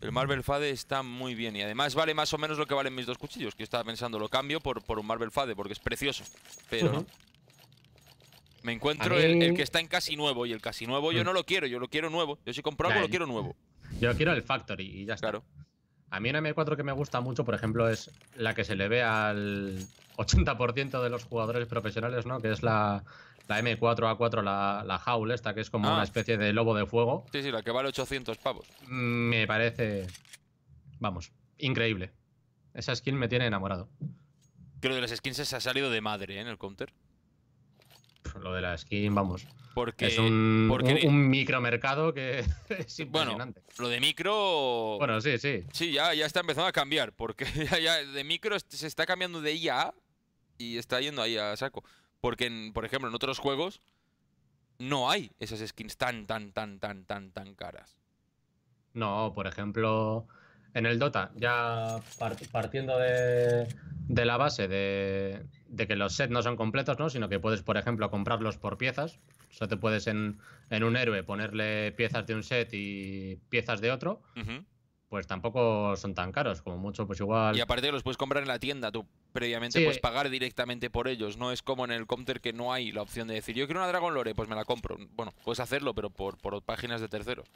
El Marvel Fade está muy bien y además vale más o menos lo que valen mis dos cuchillos, que estaba pensando, lo cambio por, por un Marvel Fade porque es precioso, pero Me encuentro el, que está en casi nuevo y el casi nuevo yo mm. no lo quiero, yo lo quiero nuevo. Yo si compro algo lo quiero nuevo.
Yo quiero el Factory y ya está. Claro. A mí una M4 que me gusta mucho, por ejemplo, es la que se le ve al 80% de los jugadores profesionales, ¿no? Que es la, la M4A4, la, la Howl, esta que es como ah. una
especie de lobo de fuego. Sí, sí, la que vale 800 pavos.
Me parece, vamos, increíble. Esa skin me tiene enamorado.
Creo que de las skins se ha salido de madre ¿eh? en el counter. Lo de la skin, vamos. Porque es un, porque... un, micromercado que es impresionante. Bueno, lo de micro. Bueno, sí, sí. Sí, ya, ya está empezando a cambiar. Porque ya, de micro se está cambiando de IA y está yendo ahí a saco. Porque, por ejemplo, en otros juegos no hay esas skins tan, tan, tan, tan, tan, tan caras.
No, por ejemplo, en el Dota, ya partiendo de, la base de, que los sets no son completos, ¿no? Sino que puedes, por ejemplo, comprarlos por piezas. O sea, te puedes en, un héroe ponerle piezas de un set y piezas de otro pues tampoco son tan caros, como mucho, pues igual. Y aparte
los puedes comprar en la tienda, tú previamente puedes pagar directamente por ellos, no es como en el counter que no hay la opción de decir, yo quiero una Dragon Lore, pues me la compro. Bueno, puedes hacerlo, pero por, por páginas de terceros.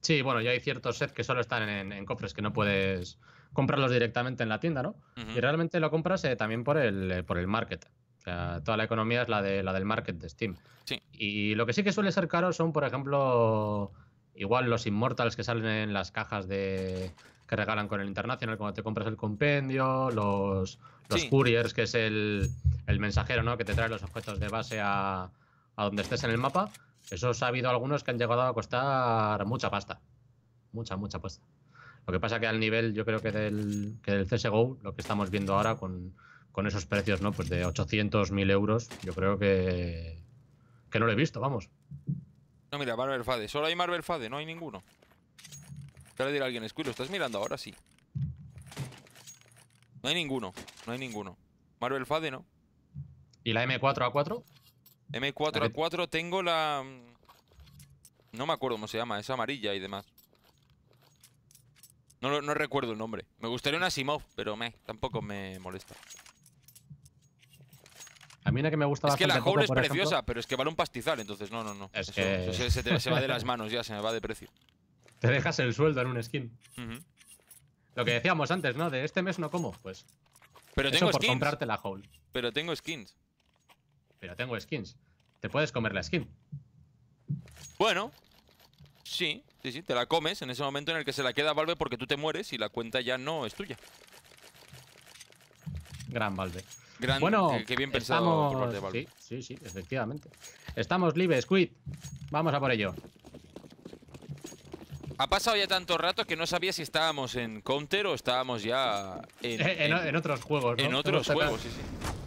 Sí, bueno, ya hay ciertos sets que solo están en, cofres que no puedes comprarlos directamente en la tienda, ¿no? Y realmente lo compras eh, también por el, por el market. O sea, toda la economía es la, de, la del market de Steam. Sí. Y lo que sí que suele ser caro son, por ejemplo, Igual los Immortals que salen en las cajas de que regalan con el International cuando te compras el compendio, los, los Couriers, que es el, mensajero ¿no? que te trae los objetos de base a, donde estés en el mapa. Esos ha habido algunos que han llegado a costar mucha pasta. Mucha, mucha pasta. Lo que pasa que al nivel, yo creo que del, que del CSGO, lo que estamos viendo ahora con, esos precios, ¿no? Pues de 800, 1000 euros, yo creo que, que no lo he visto, vamos.
No, mira, Marvel Fade. Solo hay Marvel Fade, no hay ninguno. Quiero decir a alguien, Squid, estás mirando ahora? Sí. No hay ninguno, no hay ninguno. Marvel Fade, ¿no? ¿Y la M4A4? M4A4 tengo la... Mm, no me acuerdo cómo se llama, es amarilla y demás. No, no recuerdo el nombre. Me gustaría una Simov, pero me, tampoco me molesta.
A mí una que me gusta Es que la hole es preciosa,
pero es que vale un pastizal, entonces no, no, no. se, va de las manos ya, se me va de precio.
Te dejas el sueldo en un skin. Lo que decíamos antes, ¿no? De este mes no como, pues.
Pero tengo por skins. comprarte
la Pero
tengo skins. Pero tengo skins.
Te puedes comer la skin.
Bueno, sí, sí, sí, te la comes en ese momento en el que se la queda Valve porque tú te mueres y la cuenta ya no es tuya. Gran Valve bueno, qué, bien pensado estamos, Sí, sí,
efectivamente. Estamos libres, Squid. Vamos a por ello.
Ha pasado ya tanto rato que no sabía si estábamos en Counter o estábamos ya en, eh, en, otros juegos. ¿no? En otros juegos, sí, sí.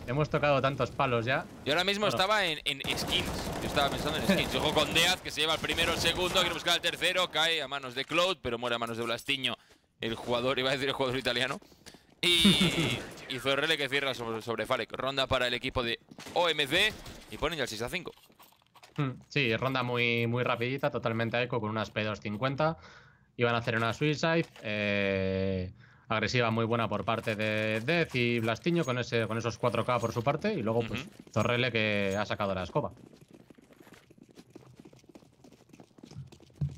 Hemos
tocado tantos palos ya.
Yo ahora mismo estaba en, skins. Yo estaba pensando en skins. Ojo con Death, que se lleva el primero, el segundo, quiere buscar el tercero, cae a manos de Cloud, pero muere a manos de Blastiño, el jugador, iba a decir el jugador italiano. Y, y Zorrele que cierra sobre, sobre, Falek. Ronda para el equipo de OMC y ponen ya el 6 a 5.
Hmm, sí, ronda muy, muy rapidita, totalmente a eco con unas P250. Iban a hacer una suicide. Eh, agresiva muy buena por parte de Death y Blastiño con, ese, con esos 4K por su parte. Y luego, pues, Torrele que ha sacado la escoba.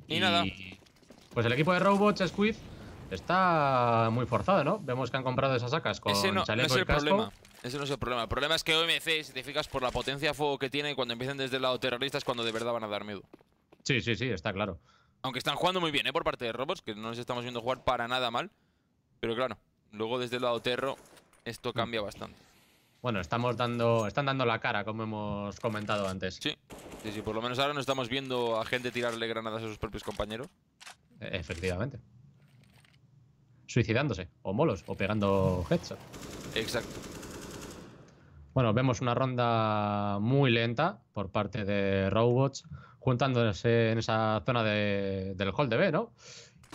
Y, nada. Pues el equipo de Robots, Squid, Está muy forzado, ¿no? Vemos que han comprado esas sacas con Ese no, chaleco no es el problema.
Ese no es el problema. El problema es que OMC, si te fijas, por la potencia de fuego que tiene, cuando empiezan desde el lado terrorista es cuando de verdad van a dar miedo.
Sí, sí, sí, está claro.
Aunque están jugando muy bien, ¿eh? Por parte de Robots, que no nos estamos viendo jugar para nada mal. Pero claro, luego desde el lado terror esto cambia bastante.
Bueno, estamos dando, están dando la cara, como hemos comentado antes. Sí, sí, sí por lo menos ahora no estamos viendo
a gente tirarle granadas a sus propios compañeros.
Efectivamente suicidándose, o molos, o pegando headshot. Exacto. Bueno, vemos una ronda muy lenta por parte de Robots, juntándose en esa zona del hall de B, ¿no?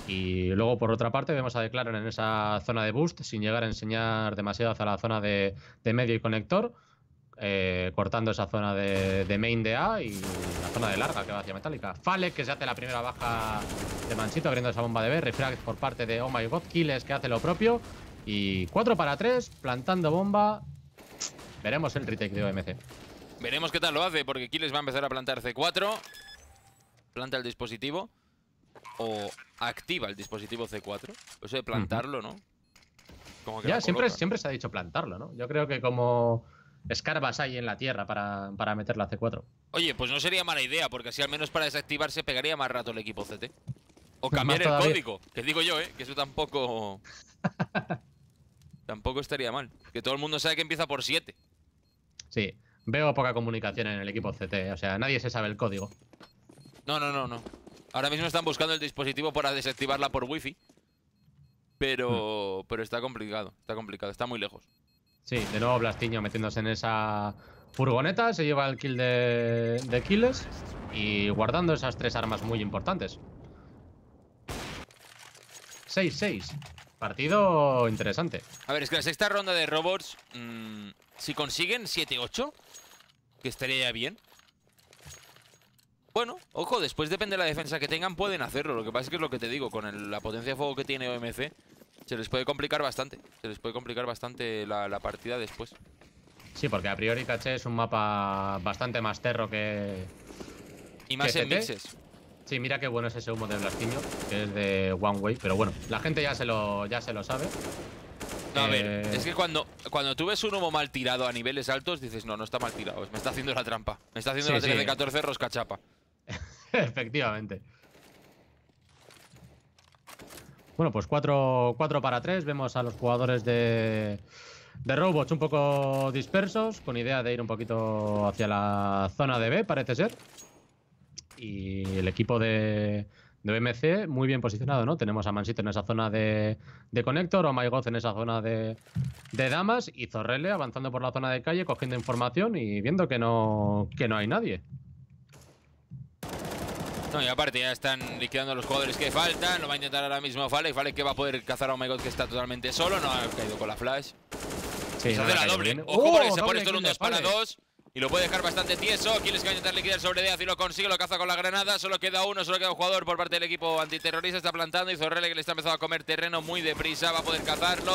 Y luego, por otra parte, vemos a Declaran en esa zona de boost, sin llegar a enseñar demasiado hacia la zona de, de medio y conector eh, cortando esa zona de, main de A y la zona de larga que va hacia metálica, Falek que se hace la primera baja de Manchito abriendo esa bomba de B. Refract por parte de Oh My God Killes que hace lo propio. Y 4 para 3, plantando bomba. Veremos el retake de OMC.
Veremos qué tal lo hace porque Kiles va a empezar a plantar C4. Planta el dispositivo. O activa el dispositivo C4. O de plantarlo, ¿no? ya, siempre, siempre
se ha dicho plantarlo, ¿no? Yo creo que como escarbas ahí en la tierra para, meter la C4.
Oye, pues no sería mala idea, porque así al menos para desactivarse pegaría más rato el equipo CT.
O pues cambiar el código,
que digo yo, ¿eh? Que eso tampoco... tampoco estaría mal. Que todo el mundo sabe que empieza por 7.
Sí, veo poca comunicación en el equipo CT, o sea, nadie se sabe el código.
No, no, no, no. Ahora mismo están buscando el dispositivo para desactivarla por wifi. Pero, hmm. pero está complicado, está complicado, está muy lejos.
Sí, de nuevo Blastiño metiéndose en esa furgoneta, se lleva el kill de, de Kills y guardando esas tres armas muy importantes. 6-6. Partido interesante.
A ver, es que la sexta ronda de robots, mm, si consiguen 7-8, que estaría bien. Bueno, ojo, después depende de la defensa que tengan, pueden hacerlo. Lo que pasa es que es lo que te digo, con la potencia de fuego que tiene OMC, se les puede complicar bastante. Se les puede complicar bastante la, partida después.
Sí, porque a priori Caché es un mapa bastante más terro que... Y más en mixes. Sí, mira qué bueno es ese humo de Blastiño, que es de One Way. Pero bueno, la gente ya se lo, ya se lo sabe. a ver, eh, es que
cuando, cuando tú ves un humo mal tirado a niveles altos, dices, no, no está mal tirado, me está haciendo la trampa. Me está haciendo la trampa de 14 chapa Efectivamente.
Bueno, pues 4 para 3. Vemos a los jugadores de, de Robots un poco dispersos, con idea de ir un poquito hacia la zona de B, parece ser. Y el equipo de, de BMC muy bien posicionado, ¿no? Tenemos a Mansito en esa zona de, de Connector, o MyGod en esa zona de, de, Damas y Zorrele avanzando por la zona de calle, cogiendo información y viendo que que no hay nadie.
No, y aparte ya están liquidando a los jugadores que faltan. Lo va a intentar ahora mismo y Falek que va a poder cazar a Oh que está totalmente solo. No ha caído con la flash. se hace la doble. Ojo oh, se pone un para dos Y lo puede dejar bastante tieso. Quieres que va a intentar liquidar sobre Deaz y lo consigue. Lo caza con la granada. Solo queda uno, solo queda un jugador por parte del equipo antiterrorista. Está plantando y Zorrele que le está empezando a comer terreno muy deprisa. Va a poder cazarlo.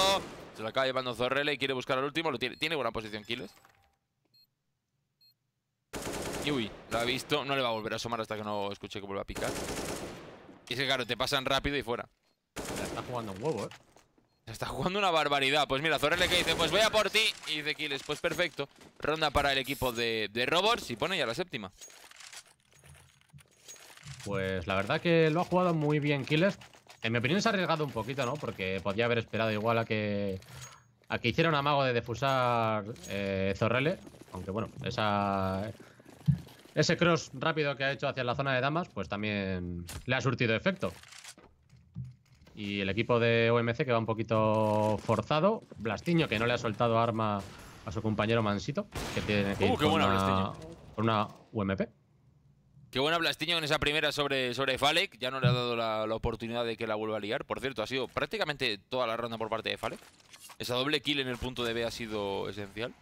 Se lo acaba llevando Zorrele y quiere buscar al último. Lo tiene, buena posición Kiles. ¿eh? lo ha visto. No le va a volver a asomar hasta que no escuche que vuelva a picar. Y es que, claro, te pasan rápido y fuera.
Se está jugando un huevo, eh.
Se está jugando una barbaridad. Pues mira, Zorrele que dice, pues voy a por ti. Y dice Kiles, pues perfecto. Ronda para el equipo de, de Robots y pone ya la séptima.
Pues la verdad que lo ha jugado muy bien Kiles. En mi opinión se ha arriesgado un poquito, ¿no? Porque podía haber esperado igual a que a que hiciera un amago de defusar eh, Zorrele. Aunque bueno, esa ese cross rápido que ha hecho hacia la zona de damas, pues también le ha surtido efecto. Y el equipo de OMC que va un poquito forzado. Blastiño que no le ha soltado arma a su compañero Mansito, que tiene que uh, una, con una UMP.
Qué buena Blastiño en esa primera sobre, sobre Falek. Ya no le ha dado la, oportunidad de que la vuelva a liar. Por cierto, ha sido prácticamente toda la ronda por parte de Falek. Esa doble kill en el punto de B ha sido esencial.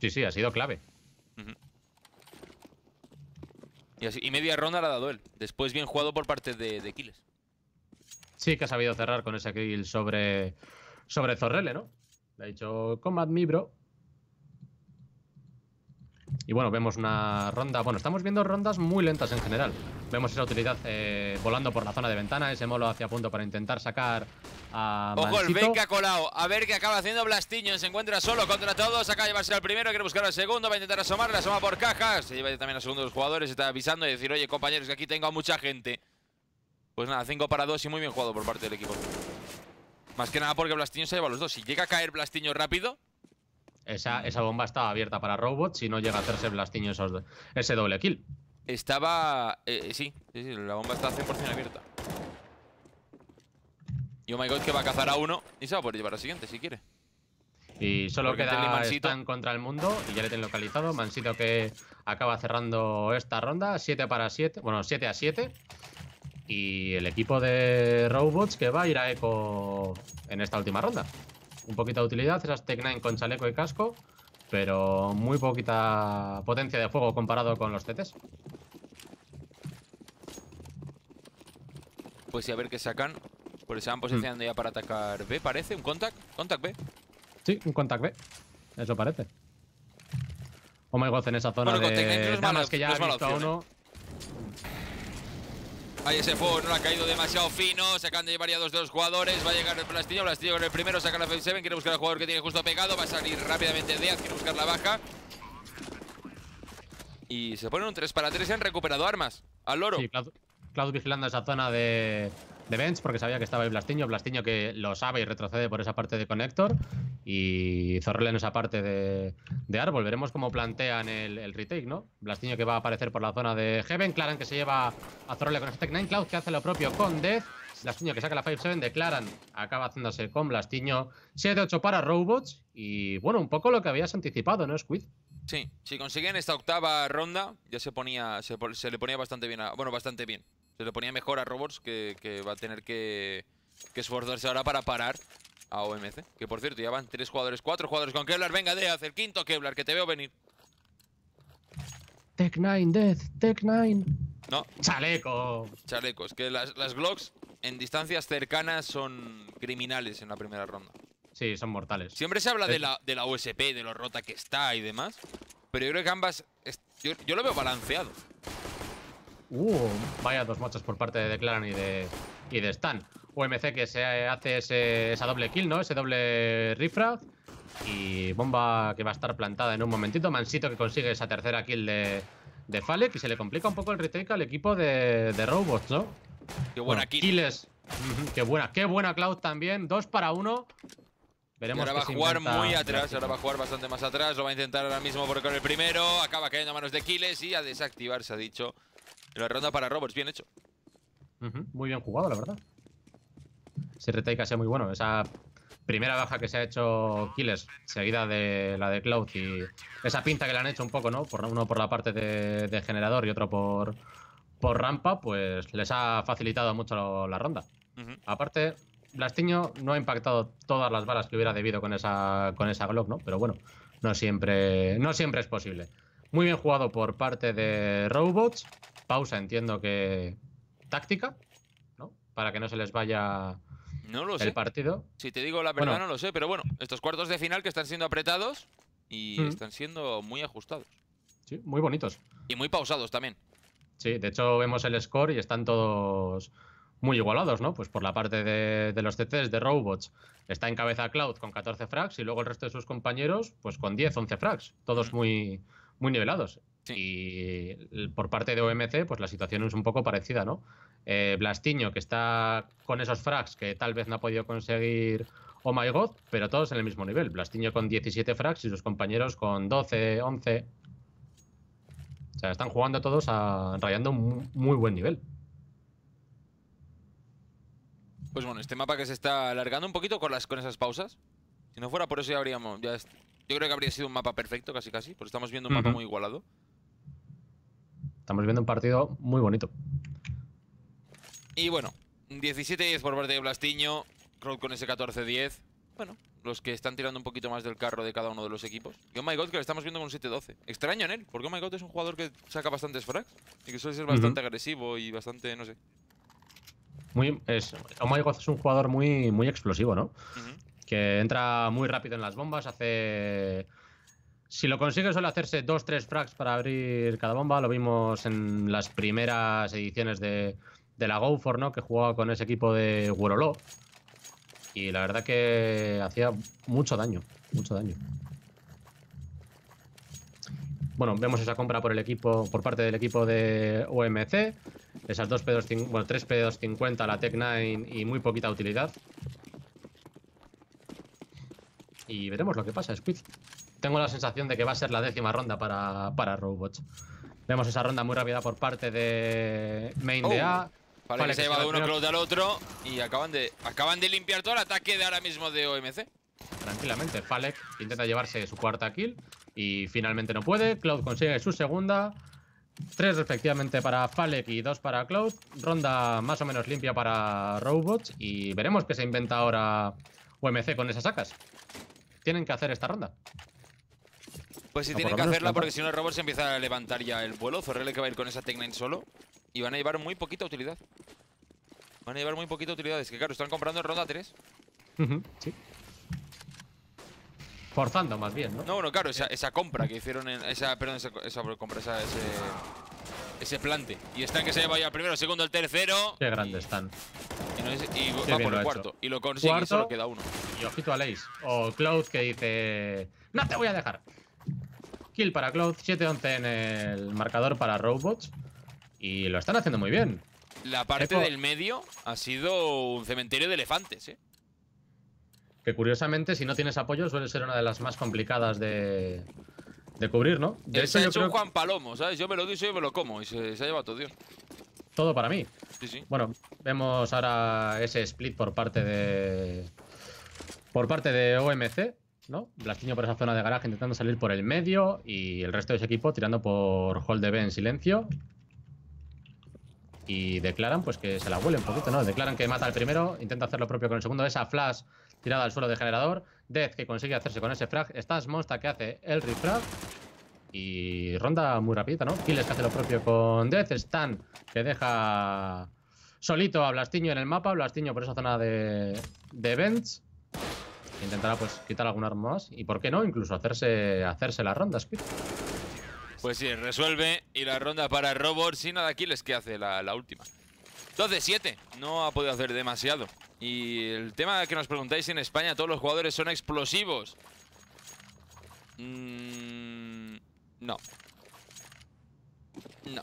Sí, sí, ha sido clave. Y, media ronda la ha dado él. Después bien jugado por parte de, de Kiles.
Sí que ha sabido cerrar con ese kill sobre, sobre Zorrele, ¿no? Le ha dicho, combat Me, bro. Y bueno, vemos una ronda... Bueno, estamos viendo rondas muy lentas en general. Vemos esa utilidad eh, volando por la zona de ventana, ese molo hacia punto para intentar sacar a Ojo, el que ha
colado. A ver qué acaba haciendo Blastiño. Se encuentra solo contra todos. Acaba de llevarse al primero, quiere buscar al segundo. Va a intentar asomar, la asoma por cajas. Se lleva también al segundo de los jugadores. se Está avisando y decir, oye, compañeros, que aquí tengo mucha gente. Pues nada, 5 para 2 y muy bien jugado por parte del equipo. Más que nada porque Blastiño se lleva a los dos. Si llega a caer Blastiño rápido,
esa, bomba estaba abierta para robots y no llega a hacerse Blastiño esos, ese doble kill. Estaba... Eh, sí,
sí, sí, la bomba está 100% abierta. Y oh my god que va a cazar a uno y se va a poder llevar al siguiente si quiere.
Y solo Porque queda Mansito.
contra el mundo y
ya le tienen localizado. Mansito que acaba cerrando esta ronda. 7 para 7. Bueno, 7 a 7. Y el equipo de Robots que va a ir a Eco en esta última ronda un poquito de utilidad esas Tech 9 con chaleco y casco, pero muy poquita potencia de fuego comparado con los TTs.
Pues y a ver qué sacan. Pues se van mm. posicionando ya para atacar B, parece. ¿Un contact? ¿Contact B?
Sí, un contact B. Eso parece. Oh my god, en esa zona
Ahí ese fuego no ha caído demasiado fino. Sacan de variados dos de los jugadores. Va a llegar el Plastillo. Plastillo con el primero. Saca la F7. Quiere buscar al jugador que tiene justo pegado. Va a salir rápidamente Díaz. Quiere buscar la baja. Y se ponen un 3 para 3 y han recuperado armas. Al loro.
Cloud vigilando esa zona de, de Bench porque sabía que estaba ahí Blastiño. Blastiño que lo sabe y retrocede por esa parte de Connector. Y Zorrel en esa parte de, Árbol. Veremos cómo plantean el, retake, ¿no? Blastiño que va a aparecer por la zona de Heaven. Claran que se lleva a Zorrel con ese Tech 9. Cloud que hace lo propio con Death. Blastiño que saca la 5-7 de Claran. Acaba haciéndose con Blastiño. 7-8 para Robots. Y bueno, un poco lo que habías anticipado, ¿no, Squid?
Sí, si consiguen esta octava ronda, ya se ponía, se, le ponía bastante bien bueno, bastante bien. Se lo ponía mejor a Robots que, va a tener que, esforzarse ahora para parar a OMC. Que por cierto, ya van tres jugadores, cuatro jugadores con Kevlar. Venga, de el quinto Kevlar, que te veo venir.
Tech 9, Death, Tech 9.
No. Chaleco. Chaleco. Es que las, las Glocks en distancias cercanas son criminales en la primera ronda.
Sí, son mortales.
Siempre se habla de la, de la USP, de lo rota que está y demás. Pero yo creo que ambas. yo, lo veo balanceado.
Uh, vaya dos machos por parte de Claran y de, de Stan. UMC que se hace ese, esa doble kill, ¿no? Ese doble rifra Y bomba que va a estar plantada en un momentito. Mansito que consigue esa tercera kill de, de Falek y se le complica un poco el retake al equipo de, Robots, ¿no? Qué buena kill. qué buena, qué buena Cloud también. Dos para uno. Veremos ahora va a jugar muy atrás, ahora va a
jugar bastante más atrás. Lo va a intentar ahora mismo porque con el primero. Acaba cayendo a manos de Kiles y a desactivar, se ha dicho, la ronda para Robots, bien hecho. Muy
bien jugado, la verdad. Ese retake ha sido muy bueno. Esa primera baja que se ha hecho Kiles, seguida de la de Cloud y esa pinta que le han hecho un poco, ¿no? uno por la parte de, generador y otro por, rampa, pues les ha facilitado mucho la ronda. Aparte, Blastiño no ha impactado todas las balas que hubiera debido con esa, con Glock, ¿no? Pero bueno, no siempre, no siempre es posible. Muy bien jugado por parte de Robots pausa, entiendo que táctica,
¿no? Para que no se les vaya no lo el sé. partido. Si te digo la verdad, no lo sé, pero bueno, estos cuartos de final que están siendo apretados y están siendo muy ajustados.
Sí, muy bonitos.
Y muy pausados también.
Sí, de hecho vemos el score y están todos muy igualados, ¿no? Pues por la parte de, los CCs de Robots, está en cabeza Cloud con 14 frags y luego el resto de sus compañeros, pues con 10, 11 frags. Todos muy, muy nivelados. Y por parte de OMC, pues la situación es un poco parecida, ¿no? Eh, Blastiño, que está con esos frags que tal vez no ha podido conseguir Oh My God, pero todos en el mismo nivel. Blastiño con 17 frags y sus compañeros con 12, 11. O sea, están jugando todos a, rayando un muy buen nivel.
Pues bueno, este mapa que se está alargando un poquito con, las, con esas pausas. Si no fuera por eso ya habríamos... yo creo que habría sido un mapa perfecto, casi casi, porque estamos viendo un mapa muy igualado.
Estamos viendo un partido muy bonito.
Y bueno, 17-10 por parte de Blastiño. Crowd con ese 14-10. Bueno, los que están tirando un poquito más del carro de cada uno de los equipos. Y oh my god, que lo estamos viendo con un 7-12. Extraño en él, porque oh my god es un jugador que saca bastantes frags. Y que suele ser bastante agresivo y bastante, no sé.
Muy, es, oh my god es un jugador muy, muy explosivo, ¿no? Que entra muy rápido en las bombas, hace si lo consigue suele hacerse 2-3 frags para abrir cada bomba. Lo vimos en las primeras ediciones de, de la for ¿no? Que jugaba con ese equipo de gueroló Y la verdad que hacía mucho daño, mucho daño. Bueno, vemos esa compra por el equipo, por parte del equipo de OMC. Esas dos P2, 3 P250, la Tech 9 y muy poquita utilidad. Y veremos lo que pasa, Squid tengo la sensación de que va a ser la décima ronda para, para Robots. Vemos esa ronda muy rápida por parte de Main oh, de A. se ha llevado uno Cloud
al otro y acaban de, acaban de limpiar todo el ataque de ahora mismo de OMC.
Tranquilamente, Falek intenta llevarse su cuarta kill y finalmente no puede. Cloud consigue su segunda. Tres respectivamente para Falek y dos para Cloud. Ronda más o menos limpia para Robots y veremos qué se inventa ahora OMC con esas sacas. Tienen que hacer esta ronda.
Pues si tienen que hacerla porque si no el robot se empieza a levantar ya el vuelo. Zorrele que va a ir con esa tech solo. Y van a llevar muy poquita utilidad. Van a llevar muy poquita utilidad. Es que claro, están comprando en ronda 3. Forzando más bien, ¿no? No, bueno, claro, esa, compra que hicieron en... Esa, perdón, esa, compra, ese, ese plante. Y están que se lleva ya el primero, segundo, el tercero.
Qué grande están.
Y, no va por el cuarto. Y lo consigue y solo queda uno.
Y ojito a Lace. O Cloud que dice... ¡No te voy a dejar! Kill para Cloud, 7-11 en el marcador para Robots. Y lo están haciendo muy bien.
La parte del medio ha sido un cementerio de elefantes, ¿eh?
Que curiosamente, si no tienes apoyo, suele ser una de las más complicadas de, de cubrir, ¿no? De hecho, Juan
Palomo, ¿sabes? Yo me lo doy y yo me lo como. Y se, ha llevado todo,
Todo para mí. Bueno, vemos ahora ese split por parte de. Por parte de OMC. ¿no? Blastiño por esa zona de garaje intentando salir por el medio y el resto de ese equipo tirando por Hall de B en silencio. Y declaran pues que se la huele un poquito, ¿no? Declaran que mata al primero, intenta hacer lo propio con el segundo. Esa flash tirada al suelo de generador. Death que consigue hacerse con ese frag. Stas Monsta que hace el refrag. Y ronda muy rápida ¿no? Kiles que hace lo propio con Death. Stan que deja solito a Blastiño en el mapa. Blastiño por esa zona de, de intentará pues quitar algún arma más y por qué no, incluso hacerse, hacerse las rondas,
Pues sí, resuelve y la ronda para Robot, sin nada les que hace la, última. 12 7, no ha podido hacer demasiado. Y el tema que nos preguntáis en España, todos los jugadores son explosivos. Mm, no. No.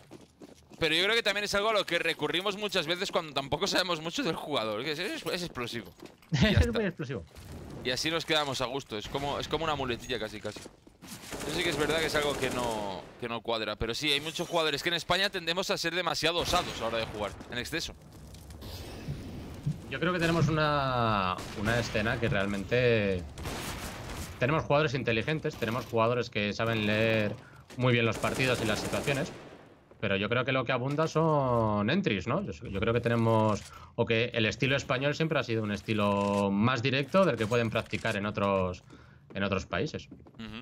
Pero yo creo que también es algo a lo que recurrimos muchas veces cuando tampoco sabemos mucho del jugador. es, es explosivo.
es muy explosivo.
Y así nos quedamos a gusto. Es como, es como una muletilla casi, casi. Yo sí que es verdad que es algo que no, que no cuadra. Pero sí, hay muchos jugadores que en España tendemos a ser demasiado osados a la hora de jugar. En exceso.
Yo creo que tenemos una escena que realmente... Tenemos jugadores inteligentes, tenemos jugadores que saben leer muy bien los partidos y las situaciones, pero yo creo que lo que abunda son entries, ¿no? Yo, creo que tenemos, o que el estilo español siempre ha sido un estilo más directo del que pueden practicar en otros, en otros países.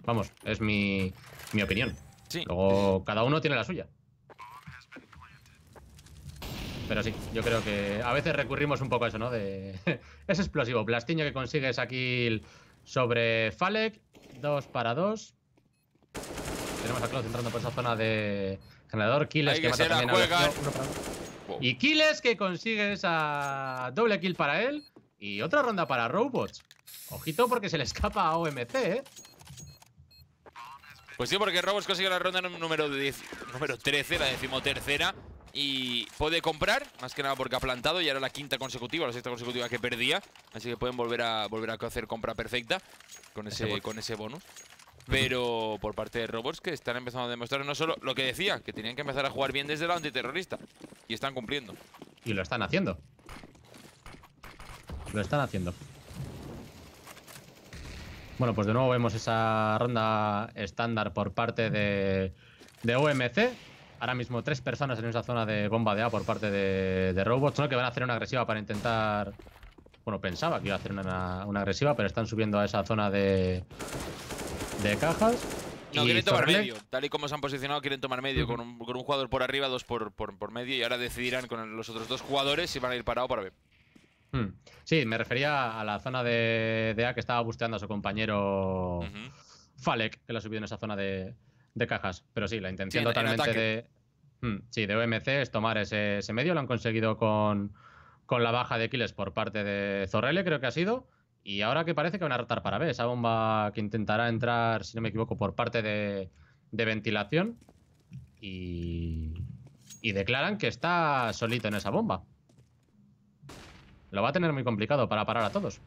Vamos, es mi, opinión. Luego, cada uno tiene la suya. Pero sí, yo creo que a veces recurrimos un poco a eso, ¿no? De... es explosivo. Plastiño que consigues aquí sobre Falek. Dos para dos. Tenemos a Klaus entrando por esa zona de, que, a Y Kiles que consigue esa doble kill para él. Y otra ronda para Robots. Ojito porque se le escapa a OMC, ¿eh?
Pues sí, porque Robots consigue la ronda número, 10, número 13, la decimotercera. Y puede comprar, más que nada porque ha plantado y era la quinta consecutiva, la sexta consecutiva que perdía. Así que pueden volver a volver a hacer compra perfecta con ese, con ese bonus pero por parte de Robots que están empezando a demostrar no solo lo que decía, que tenían que empezar a jugar bien desde la antiterrorista, y están cumpliendo.
Y lo están haciendo. Lo están haciendo. Bueno, pues de nuevo vemos esa ronda estándar por parte de, de OMC. Ahora mismo tres personas en esa zona de bomba de A por parte de, Robots, ¿no? que van a hacer una agresiva para intentar... Bueno, pensaba que iba a hacer una agresiva, pero están subiendo a esa zona de, de cajas.
No, quieren tomar medio. Tal y como se han posicionado, quieren tomar medio. con, un, jugador por arriba, dos por, medio. Y ahora decidirán con los otros dos jugadores si van a ir parado para B.
Hmm. Sí, me refería a la zona de, A que estaba busteando a su compañero Falek, que lo ha subido en esa zona de, cajas. Pero sí, la intención totalmente de. Hmm, OMC es tomar ese, medio. Lo han conseguido con, con la baja de kills por parte de Zorrele, creo que ha sido. Y ahora que parece que van a rotar para B, esa bomba que intentará entrar, si no me equivoco, por parte de, ventilación. Y, y declaran que está solito en esa bomba. Lo va a tener muy complicado para parar a todos.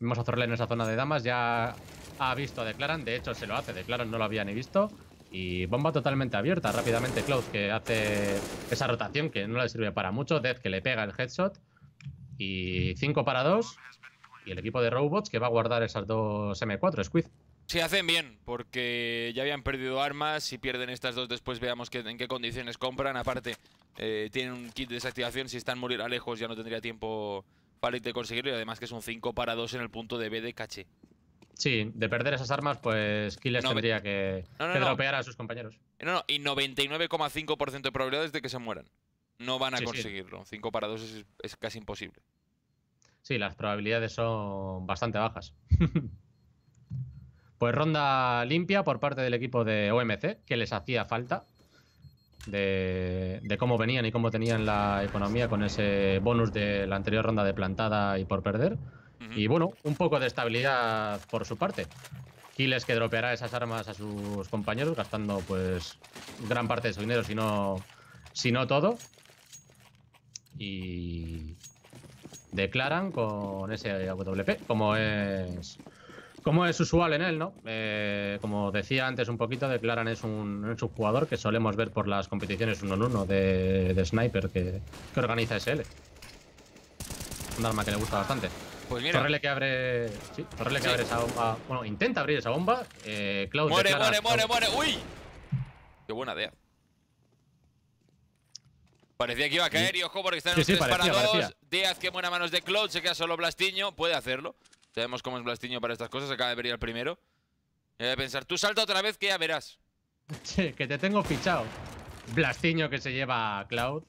Vamos a hacerle en esa zona de damas, ya ha visto a Declaran, de hecho se lo hace, Declaran no lo había ni visto. Y bomba totalmente abierta, rápidamente cloud que hace esa rotación que no le sirve para mucho, Death que le pega el headshot. Y 5 para 2. Y el equipo de Robots que va a guardar esas dos M4, Squid.
si hacen bien, porque ya habían perdido armas. Si pierden estas dos, después veamos en qué condiciones compran. Aparte, eh, tienen un kit de desactivación. Si están morir a lejos, ya no tendría tiempo para de conseguirlo. Y además, que es un 5 para 2 en el punto de B de caché.
Sí, de perder esas armas, pues Kiles tendría que,
a sus compañeros. Eh, no, no, y 99,5% de probabilidades de que se mueran. No van a conseguirlo. 5 para 2 es, casi imposible. Sí, las probabilidades
son
bastante bajas.
pues ronda limpia por parte del equipo de OMC, que les hacía falta. De, cómo venían y cómo tenían la economía con ese bonus de la anterior ronda de plantada y por perder. Y bueno, un poco de estabilidad por su parte. Kiles que dropeará esas armas a sus compañeros, gastando pues gran parte de su dinero, si si no todo y declaran con ese AWP como es como es usual en él, ¿no? Eh, como decía antes un poquito, declaran es un, es un, jugador que solemos ver por las competiciones uno en uno de, sniper que, que, organiza SL. Un arma que le gusta bastante. Pues mira. que abre. que esa bomba. Bueno, intenta abrir esa bomba. Eh, muere, muere, muere, muere. ¡Uy!
Qué buena idea. Parecía que iba a caer y ojo porque están los para Díaz que buena manos de Cloud, se queda solo Blastiño, puede hacerlo. Sabemos cómo es Blastiño para estas cosas, acaba de venir el primero. pensar, tú salta otra vez que ya verás.
que te tengo fichado. Blastiño que se lleva a Cloud.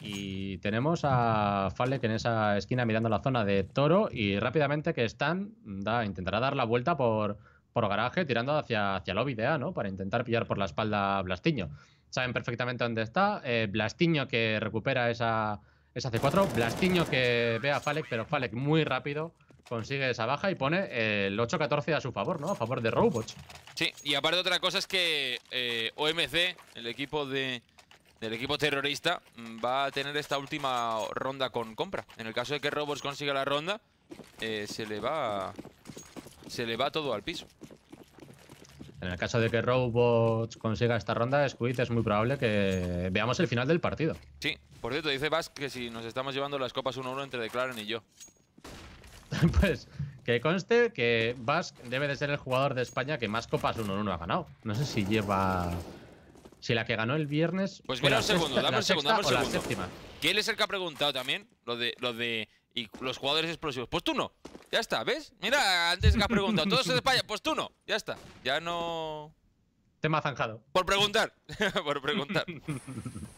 Y tenemos a Falek en esa esquina mirando la zona de Toro y rápidamente que están da, intentará dar la vuelta por, por garaje tirando hacia, hacia lobby de A, ¿no? Para intentar pillar por la espalda a Blastiño saben perfectamente dónde está. Eh, Blastiño que recupera esa, esa C4. Blastiño que ve a Falek, pero Falek muy rápido consigue esa baja y pone el 8-14 a su favor, ¿no? A favor de Robots.
Sí, y aparte otra cosa es que eh, OMC, el equipo de, del equipo terrorista, mm, va a tener esta última ronda con compra. En el caso de que Robots consiga la ronda, eh, se le va se le va todo al piso.
En el caso de que Robots consiga esta ronda, Squid es muy probable que veamos el final del partido.
Sí, por cierto, dice Vas que si nos estamos llevando las copas 1-1 entre Declaren y yo.
pues que conste que Bask debe de ser el jugador de España que más copas 1-1 ha ganado. No sé si lleva. Si la que ganó el viernes. Pues mira un segundo, dame un segundo, dame un
¿Quién es el que ha preguntado también? Lo de, lo de y los jugadores explosivos. Pues tú no. Ya está, ¿ves? Mira, antes que has preguntado, ¿todos se España? Pues tú no. Ya está. Ya no...
Tema zanjado.
Por preguntar. Por preguntar.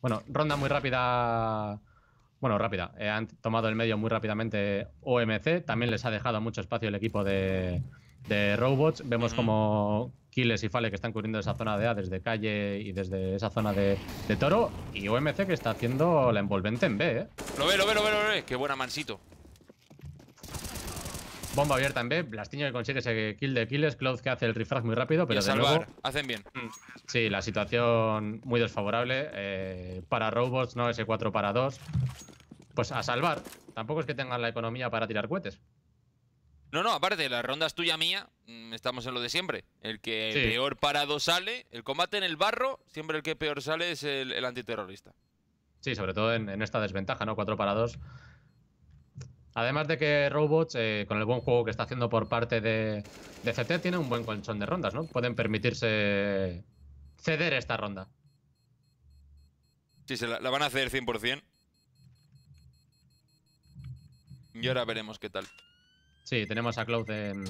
Bueno, ronda muy rápida. Bueno, rápida. Eh, han tomado el medio muy rápidamente OMC. También les ha dejado mucho espacio el equipo de, Robots. Vemos como Kiles y Fale que están cubriendo esa zona de A desde calle y desde esa zona de, toro. Y OMC que está haciendo la envolvente en B, ¿eh? Lo ve, lo ve, lo ve, lo ve. Qué buena mansito. Bomba abierta en B. Blastiño que consigue ese kill de Kills. Cloud que hace el refrag muy rápido, pero y a salvar. Hacen bien. Mm. Sí, la situación muy desfavorable. Eh, para Robots, no, ese 4 para 2. Pues a salvar. Tampoco es que tengan la economía para tirar cohetes.
No, no, aparte, la ronda es tuya mía, mm, estamos en lo de siempre. El que peor parado sale, el combate en el barro, siempre el que peor sale es el, antiterrorista.
Sí, sobre todo en, esta desventaja, ¿no? Cuatro para dos. Además de que Robots, eh, con el buen juego que está haciendo por parte de, de CT, tiene un buen colchón de rondas, ¿no? Pueden permitirse ceder esta ronda.
Sí, se la, la van a ceder 100%. Y ahora veremos qué tal.
Sí, tenemos a Cloud en,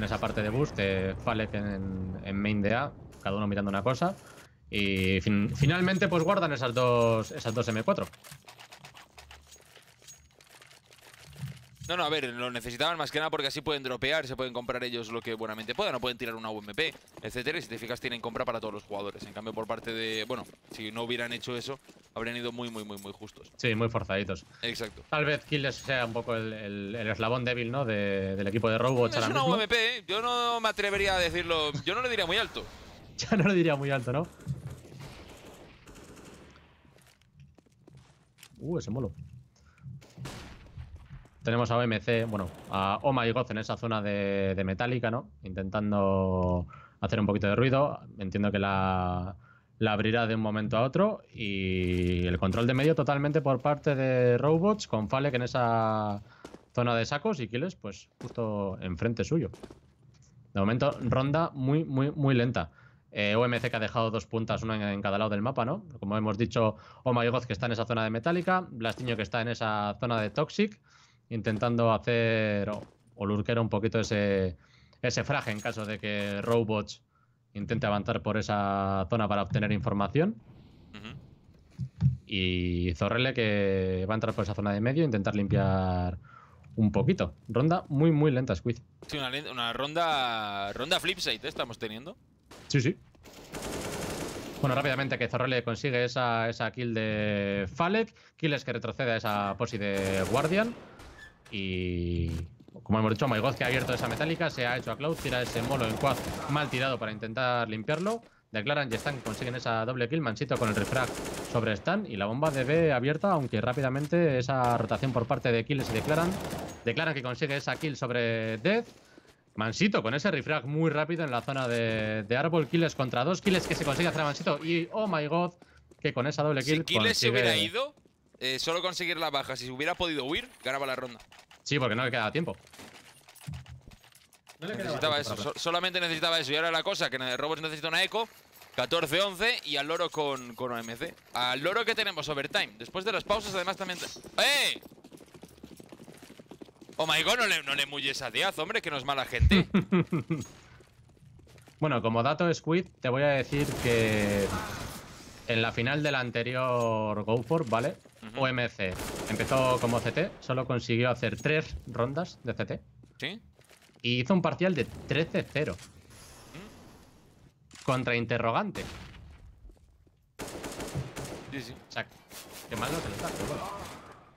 esa parte de boost, eh, en, en, main de A, cada uno mirando una cosa. Y finalmente pues guardan esas dos, esas dos M4.
No, no, a ver, lo necesitaban más que nada porque así pueden dropear, se pueden comprar ellos lo que buenamente puedan, no pueden tirar una UMP, etcétera, y si te fijas tienen compra para todos los jugadores. En cambio, por parte de, bueno, si no hubieran hecho eso, habrían ido muy, muy, muy, muy justos.
Sí, muy forzaditos. Exacto. Tal vez les sea un poco el, eslabón débil, ¿no? De, del equipo de Robo Es una UMP,
¿eh? yo no me atrevería a decirlo, yo no le diría muy alto.
ya no lo diría muy alto, ¿no? Uh, ese molo. Tenemos a OMC, bueno, a Oma oh y Goz en esa zona de, Metallica, metálica, ¿no? Intentando hacer un poquito de ruido. Entiendo que la, abrirá de un momento a otro y el control de medio totalmente por parte de Robots con Falek en esa zona de sacos y Kiles pues justo enfrente suyo. De momento ronda muy muy muy lenta. Eh, OMC que ha dejado dos puntas, una en cada lado del mapa, ¿no? Como hemos dicho, oh Goz que está en esa zona de Metallica, Blastiño que está en esa zona de Toxic intentando hacer o, o un poquito ese, ese fraje en caso de que Robots intente avanzar por esa zona para obtener información. Y Zorrele que va a entrar por esa zona de medio intentar limpiar un poquito. Ronda muy, muy lenta, Squid.
una, ronda, ronda flipside ¿eh? estamos teniendo.
Sí, sí. Bueno, rápidamente que Zorrele consigue esa, esa kill de Falek. es que retroceda a esa posi de Guardian. Y como hemos dicho, god, que ha abierto esa metálica, se ha hecho a Cloud, tira ese molo en quad mal tirado para intentar limpiarlo. Declaran y Stan consiguen esa doble kill, Mansito con el refrag sobre Stan y la bomba de B abierta, aunque rápidamente esa rotación por parte de Killes se declaran. Declaran que consigue esa kill sobre Death. Mansito con ese refrag muy rápido en la zona de, árbol. Killes contra dos kills que se consigue hacer a Mansito. Y oh my god, que con esa doble kill. Si se hubiera ido,
eh, solo conseguir la baja. Si hubiera podido huir, ganaba la ronda.
Sí, porque no le quedaba tiempo.
necesitaba eso. solamente necesitaba eso. Y ahora la cosa, que Robots necesita una eco. 14-11 y al loro con, OMC. Al loro que tenemos overtime. Después de las pausas, además también... ¡Eh! Oh my god, no le, no le mulles a Diaz, hombre, que no es mala gente.
bueno, como dato Squid, te voy a decir que en la final del anterior Go For, ¿vale? OMC. Empezó como CT, solo consiguió hacer tres rondas de CT. Sí. Y hizo un parcial de 13-0. Mm. Contra interrogante. Sí, sí. O sea, qué malo está,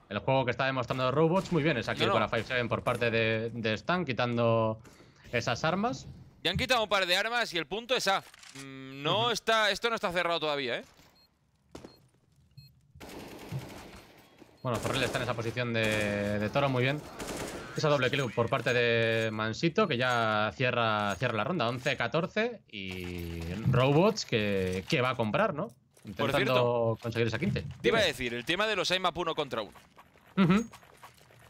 El juego que está demostrando Robots, muy bien, es aquí con 5-7 por parte de, Stan, quitando esas armas.
Ya han quitado un par de armas y el punto es A. Mm, no está, esto no está cerrado todavía, ¿eh?
Bueno, Forrel está en esa posición de, toro muy bien. Esa doble club por parte de Mansito, que ya cierra, cierra la ronda. 11-14 y Robots que, va a comprar, ¿no?
Intentando
conseguir esa 15.
Te iba a decir, el tema de los IMAP uno contra
uno.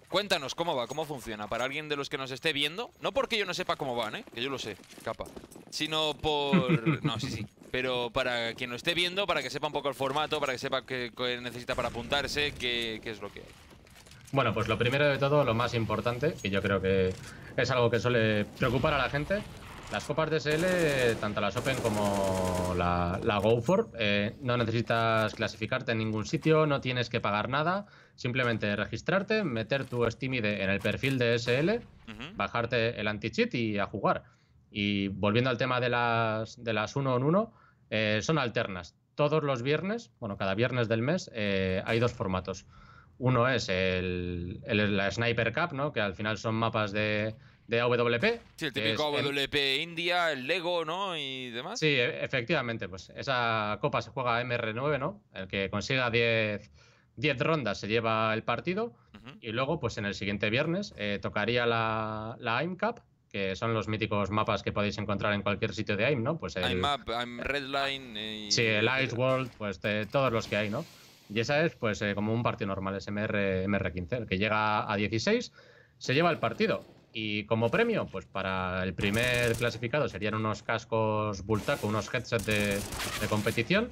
Cuéntanos cómo va, cómo funciona. Para alguien de los que nos esté viendo, no porque yo no sepa cómo van, ¿eh? que yo lo sé, capa. Sino por. No, sí, sí. Pero para quien lo esté viendo, para que sepa un poco el formato, para que sepa qué, necesita para apuntarse, qué, es lo que hay. Bueno,
pues lo primero de todo, lo más importante, que yo creo que es algo que suele preocupar a la gente, las copas de SL, tanto las Open como la, la Go For, eh, no necesitas clasificarte en ningún sitio, no tienes que pagar nada, simplemente registrarte, meter tu Steam ID en el perfil de SL, bajarte el anti-cheat y a jugar. Y volviendo al tema de las, de las uno en uno, eh, son alternas. Todos los viernes, bueno, cada viernes del mes, eh, hay dos formatos. Uno es el, la Sniper Cup, ¿no? que al final son mapas de, de AWP. Sí, el típico
AWP India, el Lego, ¿no? Y demás. Sí, e,
efectivamente, pues esa copa se juega MR9, ¿no? El que consiga 10, 10 rondas se lleva el partido. Y luego, pues en el siguiente viernes, eh, tocaría la, la AIM Cup, que son los míticos mapas que podéis encontrar en cualquier sitio de AIM, ¿no? Pues el, I'm
I'm Redline. Eh, sí, el
Ice World, pues todos los que hay, ¿no? Y esa es, pues, eh, como un partido normal, es MR, 15 el que llega a 16, se lleva el partido. Y como premio, pues para el primer clasificado serían unos cascos con unos headsets de, competición.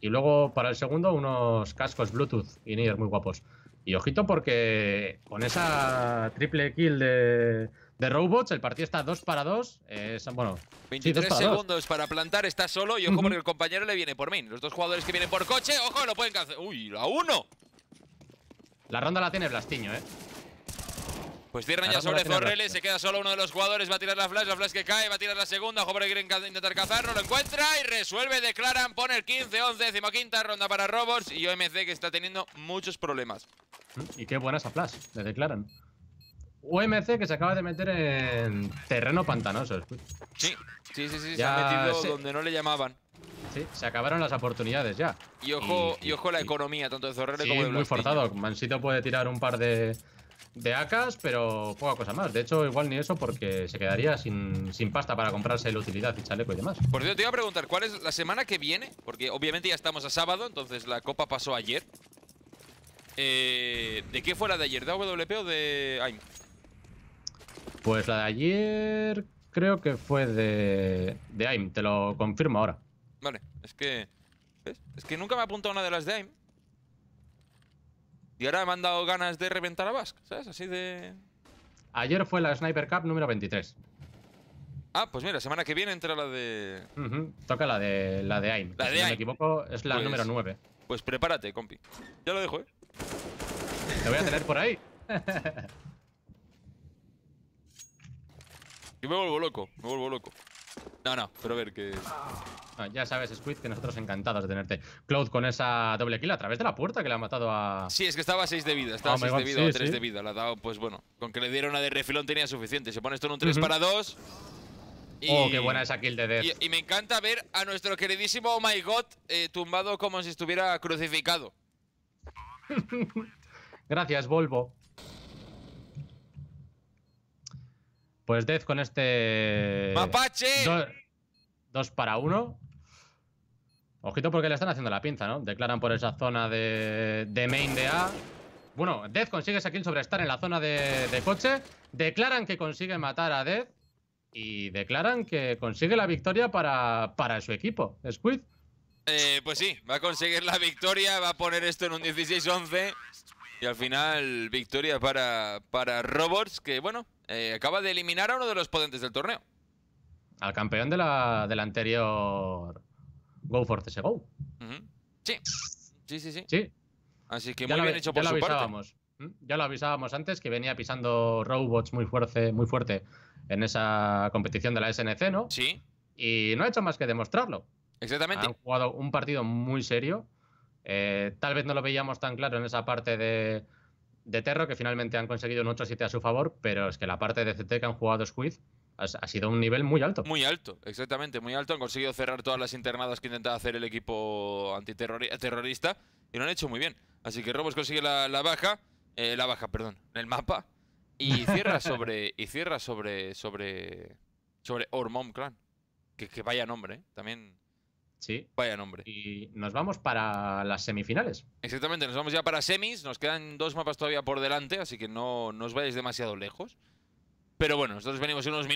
Y luego para el segundo, unos cascos Bluetooth y ear muy guapos. Y ojito porque con esa triple kill de, de Robots. El partido está 2 para 2. bueno, 23 segundos
para plantar. Está solo y ojo porque el compañero le viene por mí. Los dos jugadores que vienen por coche, ojo, lo pueden cazar. ¡Uy, la uno!
La ronda la tiene Blastiño, ¿eh?
Pues cierran ya sobre Zorrele, se queda solo uno de los jugadores, va a tirar la flash, la flash que cae, va a tirar la segunda, ojo por quieren intentar cazarlo, lo encuentra y resuelve, declaran, pone el 15-11, quinta, ronda para Robots y OMC que está teniendo muchos problemas.
Mm, y qué buena esa flash, le declaran. UMC que se acaba de meter en terreno pantanoso.
Sí, sí, sí, sí se ha metido donde no le llamaban. Sí, se acabaron las oportunidades ya. Y ojo, y, ojo la economía, tanto de Zorrero como de Sí, muy
forzado. Mansito puede tirar un par de, de AKs, pero juega cosa más. De hecho, igual ni eso porque se quedaría sin, pasta para comprarse la utilidad y chaleco y demás. Por
cierto, te iba a preguntar, ¿cuál es la semana que viene? Porque obviamente ya estamos a sábado, entonces la copa pasó ayer. Eh, ¿De qué fue la de ayer? ¿De AWP o de AIM?
Pues la de ayer creo que fue de, de AIM, te lo confirmo ahora.
Vale, es que... Es que nunca me ha apuntado una de las de AIM. Y ahora me han dado ganas de reventar a Bask, ¿sabes? Así de...
Ayer fue la Sniper Cup número 23.
Ah, pues mira, semana que viene entra la de...
Toca la de la de AIM.
si no me equivoco, es la pues número 9. Pues prepárate, compi. Ya lo dejo, ¿eh? Te voy a
tener por ahí.
me vuelvo loco, me
vuelvo loco. No, no, pero a ver que. Ah, ya sabes, Squid, que nosotros encantados de tenerte. Cloud con esa doble kill a través de la puerta que le ha matado a.
Sí, es que estaba a 6 de vida, estaba a de vida 3 de vida. ha dado, pues bueno, con que le diera una de refilón tenía suficiente. Se pone esto en un 3 para 2. oh, qué buena esa kill de Death. Y, me encanta ver a nuestro queridísimo Oh My God eh, tumbado como si estuviera crucificado.
Gracias, Volvo. Pues Death con este. ¡Mapache! dos para uno. Ojito porque le están haciendo la pinza, ¿no? Declaran por esa zona de, main de A. Bueno, Death consigue ese sobrestar sobre en la zona de, coche. Declaran que consigue matar a Death. Y declaran que consigue la victoria para, su equipo, Squid.
Eh, pues sí, va a conseguir la victoria, va a poner esto en un 16-11. Y al final, victoria para, para Robots, que bueno, eh, acaba de eliminar a uno de los potentes del torneo.
Al campeón de la, del anterior Go for CSGO.
Sí. Sí, sí, sí. Así que ya muy bien hecho por ya lo avisábamos.
¿Mm? Ya lo avisábamos antes que venía pisando robots muy fuerte, muy fuerte en esa competición de la SNC, ¿no? Sí. Y no ha hecho más que demostrarlo. Exactamente. Han jugado un partido muy serio. Eh, tal vez no lo veíamos tan claro en esa parte de, de Terro, que finalmente han conseguido un otro 7 a su favor, pero es que la parte de CT que han jugado Squid ha sido un nivel muy
alto. Muy alto, exactamente, muy alto. Han conseguido cerrar todas las internadas que intentaba hacer el equipo antiterrorista y lo han hecho muy bien. Así que Robos consigue la, baja, eh, la baja, perdón, en el mapa y cierra sobre, y cierra sobre, sobre, sobre Ormom Clan. Que, vaya nombre, eh, también Sí. Vaya nombre. Y nos vamos para las semifinales. Exactamente, nos vamos ya para semis. Nos quedan dos mapas todavía por delante, así que no, no os vayáis demasiado lejos. Pero bueno, nosotros venimos en unos minutos.